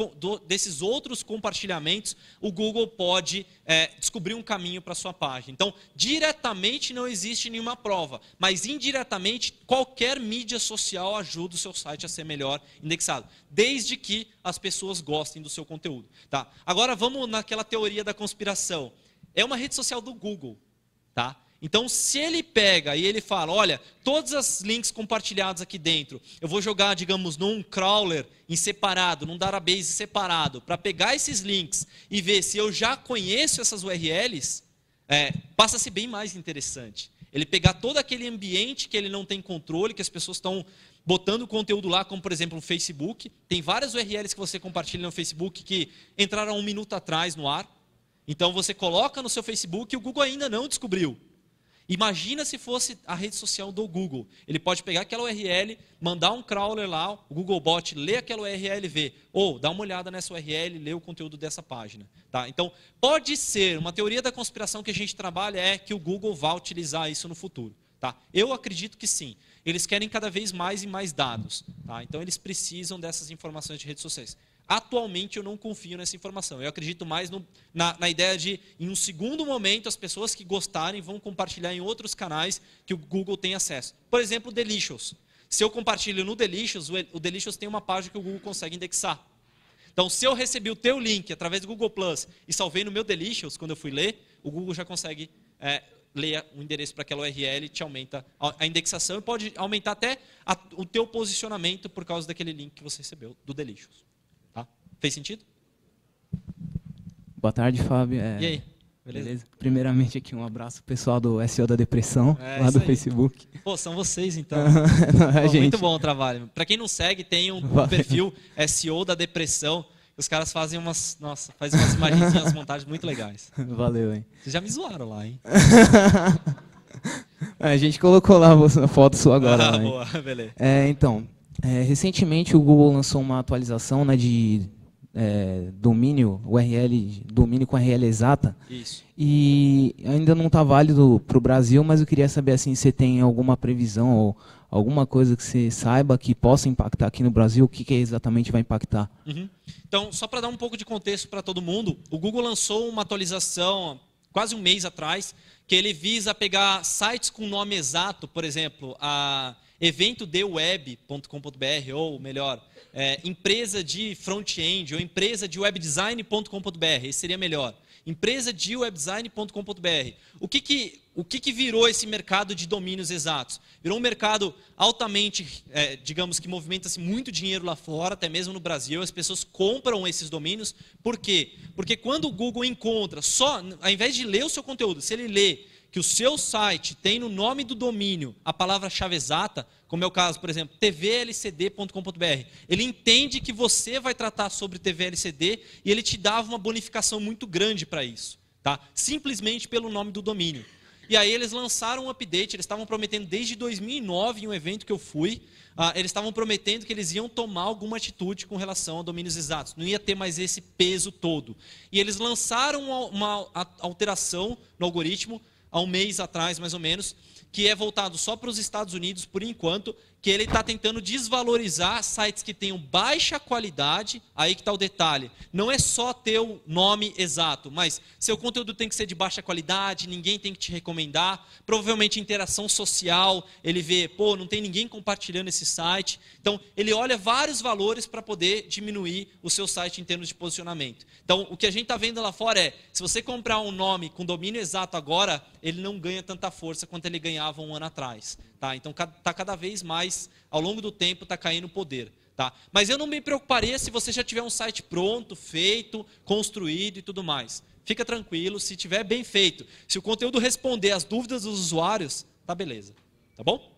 desses outros compartilhamentos, o Google pode é, descobrir um caminho para sua página. Então, diretamente não existe nenhuma prova, mas indiretamente qualquer mídia social ajuda o seu site a ser melhor indexado, desde que as pessoas gostem do seu conteúdo. Tá? Agora vamos naquela teoria da conspiração. É uma rede social do Google, tá? Então, se ele pega e ele fala, olha, todas as links compartilhadas aqui dentro, eu vou jogar, digamos, num crawler em separado, num database separado, para pegar esses links e ver se eu já conheço essas URLs, é, passa a ser bem mais interessante. Ele pegar todo aquele ambiente que ele não tem controle, que as pessoas estão botando conteúdo lá, como por exemplo o Facebook. Tem várias URLs que você compartilha no Facebook que entraram um minuto atrás no ar. Então você coloca no seu Facebook e o Google ainda não descobriu. Imagina se fosse a rede social do Google. Ele pode pegar aquela URL, mandar um crawler lá, o Googlebot lê aquela URL e vê. Ou dá uma olhada nessa URL e lê o conteúdo dessa página. Tá? Então, pode ser, uma teoria da conspiração que a gente trabalha é que o Google vai utilizar isso no futuro. Tá? Eu acredito que sim. Eles querem cada vez mais e mais dados. Tá? Então, eles precisam dessas informações de redes sociais. Atualmente eu não confio nessa informação. Eu acredito mais no, na, na, ideia de, em um segundo momento, as pessoas que gostarem vão compartilhar em outros canais que o Google tem acesso. Por exemplo, o Delicious. Se eu compartilho no Delicious, o, Delicious tem uma página que o Google consegue indexar. Então, se eu recebi o teu link através do Google Plus e salvei no meu Delicious, quando eu fui ler, o Google já consegue é, ler o endereço para aquela URL, te aumenta a indexação e pode aumentar até a, o teu posicionamento por causa daquele link que você recebeu do Delicious. Fez sentido? Boa tarde, Fábio. É... E aí? Beleza? Beleza? Primeiramente aqui um abraço pessoal do SEO da Depressão, é, lá do aí. Facebook. Pô, são vocês então. não, é Pô, gente. Muito bom o trabalho. Para quem não segue, tem um, Valeu. perfil SEO da Depressão. Os caras fazem umas, nossa, fazem umas imagens, umas montagens muito legais. Valeu, hein. Vocês já me zoaram lá, hein? É, a gente colocou lá a foto sua agora. Ah, lá, né? boa, beleza. É, então, é, recentemente o Google lançou uma atualização né, de é, domínio, URL, domínio com URL exata. Isso. E ainda não está válido para o Brasil, mas eu queria saber assim, se tem alguma previsão ou alguma coisa que você saiba que possa impactar aqui no Brasil, o que, que exatamente vai impactar? Uhum. Então, só para dar um pouco de contexto para todo mundo, o Google lançou uma atualização quase um mês atrás, que ele visa pegar sites com nome exato, por exemplo, a eventodeweb.com.br ou melhor, é, empresa de front-end ou empresa de webdesign.com.br, esse seria melhor. Empresa de webdesign.com.br. O que que o que, que virou esse mercado de domínios exatos? Virou um mercado altamente, é, digamos que movimenta-se muito dinheiro lá fora, até mesmo no Brasil. As pessoas compram esses domínios. Por quê? Porque quando o Google encontra só, ao invés de ler o seu conteúdo, se ele lê que o seu site tem no nome do domínio a palavra-chave exata, como é o caso, por exemplo, tvlcd.com.br, ele entende que você vai tratar sobre tvlcd e ele te dava uma bonificação muito grande para isso, tá? simplesmente pelo nome do domínio. E aí eles lançaram um update, eles estavam prometendo desde 2009, em um evento que eu fui, ah, eles estavam prometendo que eles iam tomar alguma atitude com relação a domínios exatos, não ia ter mais esse peso todo. E eles lançaram uma, uma alteração no algoritmo há um mês atrás, mais ou menos, que é voltado só para os Estados Unidos por enquanto, que ele está tentando desvalorizar sites que tenham baixa qualidade. Aí que está o detalhe. Não é só ter o nome exato, mas seu conteúdo tem que ser de baixa qualidade, ninguém tem que te recomendar. Provavelmente interação social, ele vê, pô, não tem ninguém compartilhando esse site. Então, ele olha vários valores para poder diminuir o seu site em termos de posicionamento. Então, o que a gente está vendo lá fora é, se você comprar um nome com domínio exato agora, ele não ganha tanta força quanto ele ganhava um ano atrás. Tá? Então, está cada vez mais ao longo do tempo está caindo o poder. Tá? Mas eu não me preocuparia se você já tiver um site pronto, feito, construído e tudo mais. Fica tranquilo, se tiver bem feito, se o conteúdo responder às dúvidas dos usuários, tá beleza. Tá bom?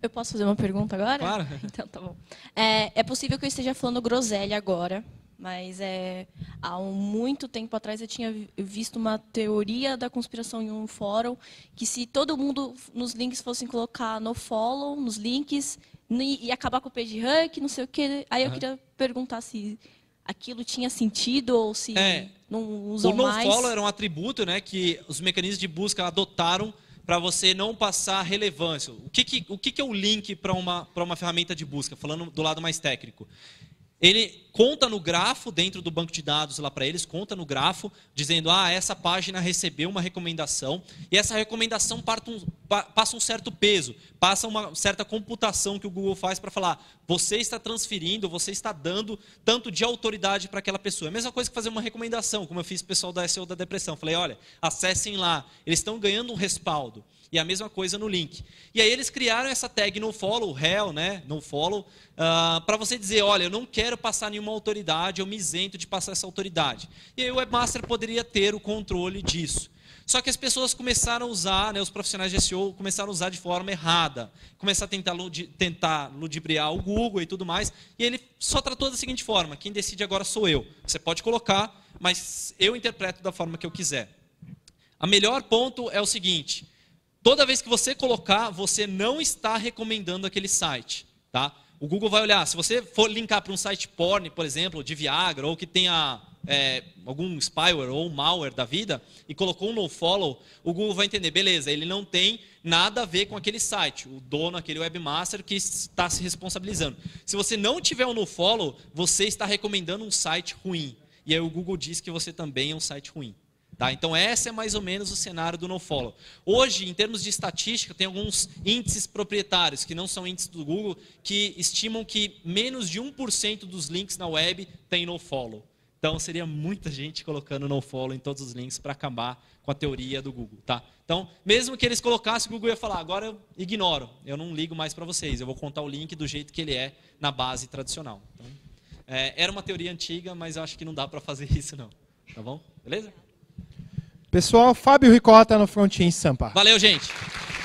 Eu posso fazer uma pergunta agora? Claro. Então tá bom. É, é possível que eu esteja falando groselha agora, mas é, há um, muito tempo atrás eu tinha visto uma teoria da conspiração em um fórum que se todo mundo nos links fosse colocar no follow, nos links, e acabar com o page rank, não sei o quê. Aí eu queria perguntar se aquilo tinha sentido ou se é, não usou mais. O nofollow follow era um atributo, né, que os mecanismos de busca adotaram para você não passar relevância. O que, que o que, que é o link para uma, uma ferramenta de busca? Falando do lado mais técnico. Ele conta no grafo, dentro do banco de dados lá para eles, conta no grafo, dizendo: ah, essa página recebeu uma recomendação, e essa recomendação passa um certo peso, passa uma certa computação que o Google faz para falar: você está transferindo, você está dando tanto de autoridade para aquela pessoa. É a mesma coisa que fazer uma recomendação, como eu fiz para o pessoal da SEO da depressão. Falei: olha, acessem lá, eles estão ganhando um respaldo. E a mesma coisa no link. E aí eles criaram essa tag não follow, hell, né? No follow, uh, ah, para você dizer, olha, eu não quero passar nenhuma autoridade, eu me isento de passar essa autoridade. E aí o webmaster poderia ter o controle disso. Só que as pessoas começaram a usar, né, os profissionais de SEO começaram a usar de forma errada. Começaram a tentar, tentar ludibriar o Google e tudo mais. E ele só tratou da seguinte forma: quem decide agora sou eu. Você pode colocar, mas eu interpreto da forma que eu quiser. A melhor ponto é o seguinte: Toda vez que você colocar, você não está recomendando aquele site, tá? O Google vai olhar, se você for linkar para um site porn, por exemplo, de Viagra, ou que tenha é, algum spyware ou malware da vida, e colocou um nofollow, o Google vai entender, beleza, ele não tem nada a ver com aquele site, o dono, aquele webmaster que está se responsabilizando. Se você não tiver um nofollow, você está recomendando um site ruim. E aí o Google diz que você também é um site ruim. Tá? Então, esse é mais ou menos o cenário do nofollow. Hoje, em termos de estatística, tem alguns índices proprietários, que não são índices do Google, que estimam que menos de 1% dos links na web tem nofollow. Então, seria muita gente colocando nofollow em todos os links para acabar com a teoria do Google. Tá? Então, mesmo que eles colocassem, o Google ia falar, agora eu ignoro, eu não ligo mais para vocês, eu vou contar o link do jeito que ele é na base tradicional. Então, é, era uma teoria antiga, mas eu acho que não dá para fazer isso não. Tá bom? Beleza? Pessoal, Fábio Ricota no Frontin Sampa. Valeu, gente.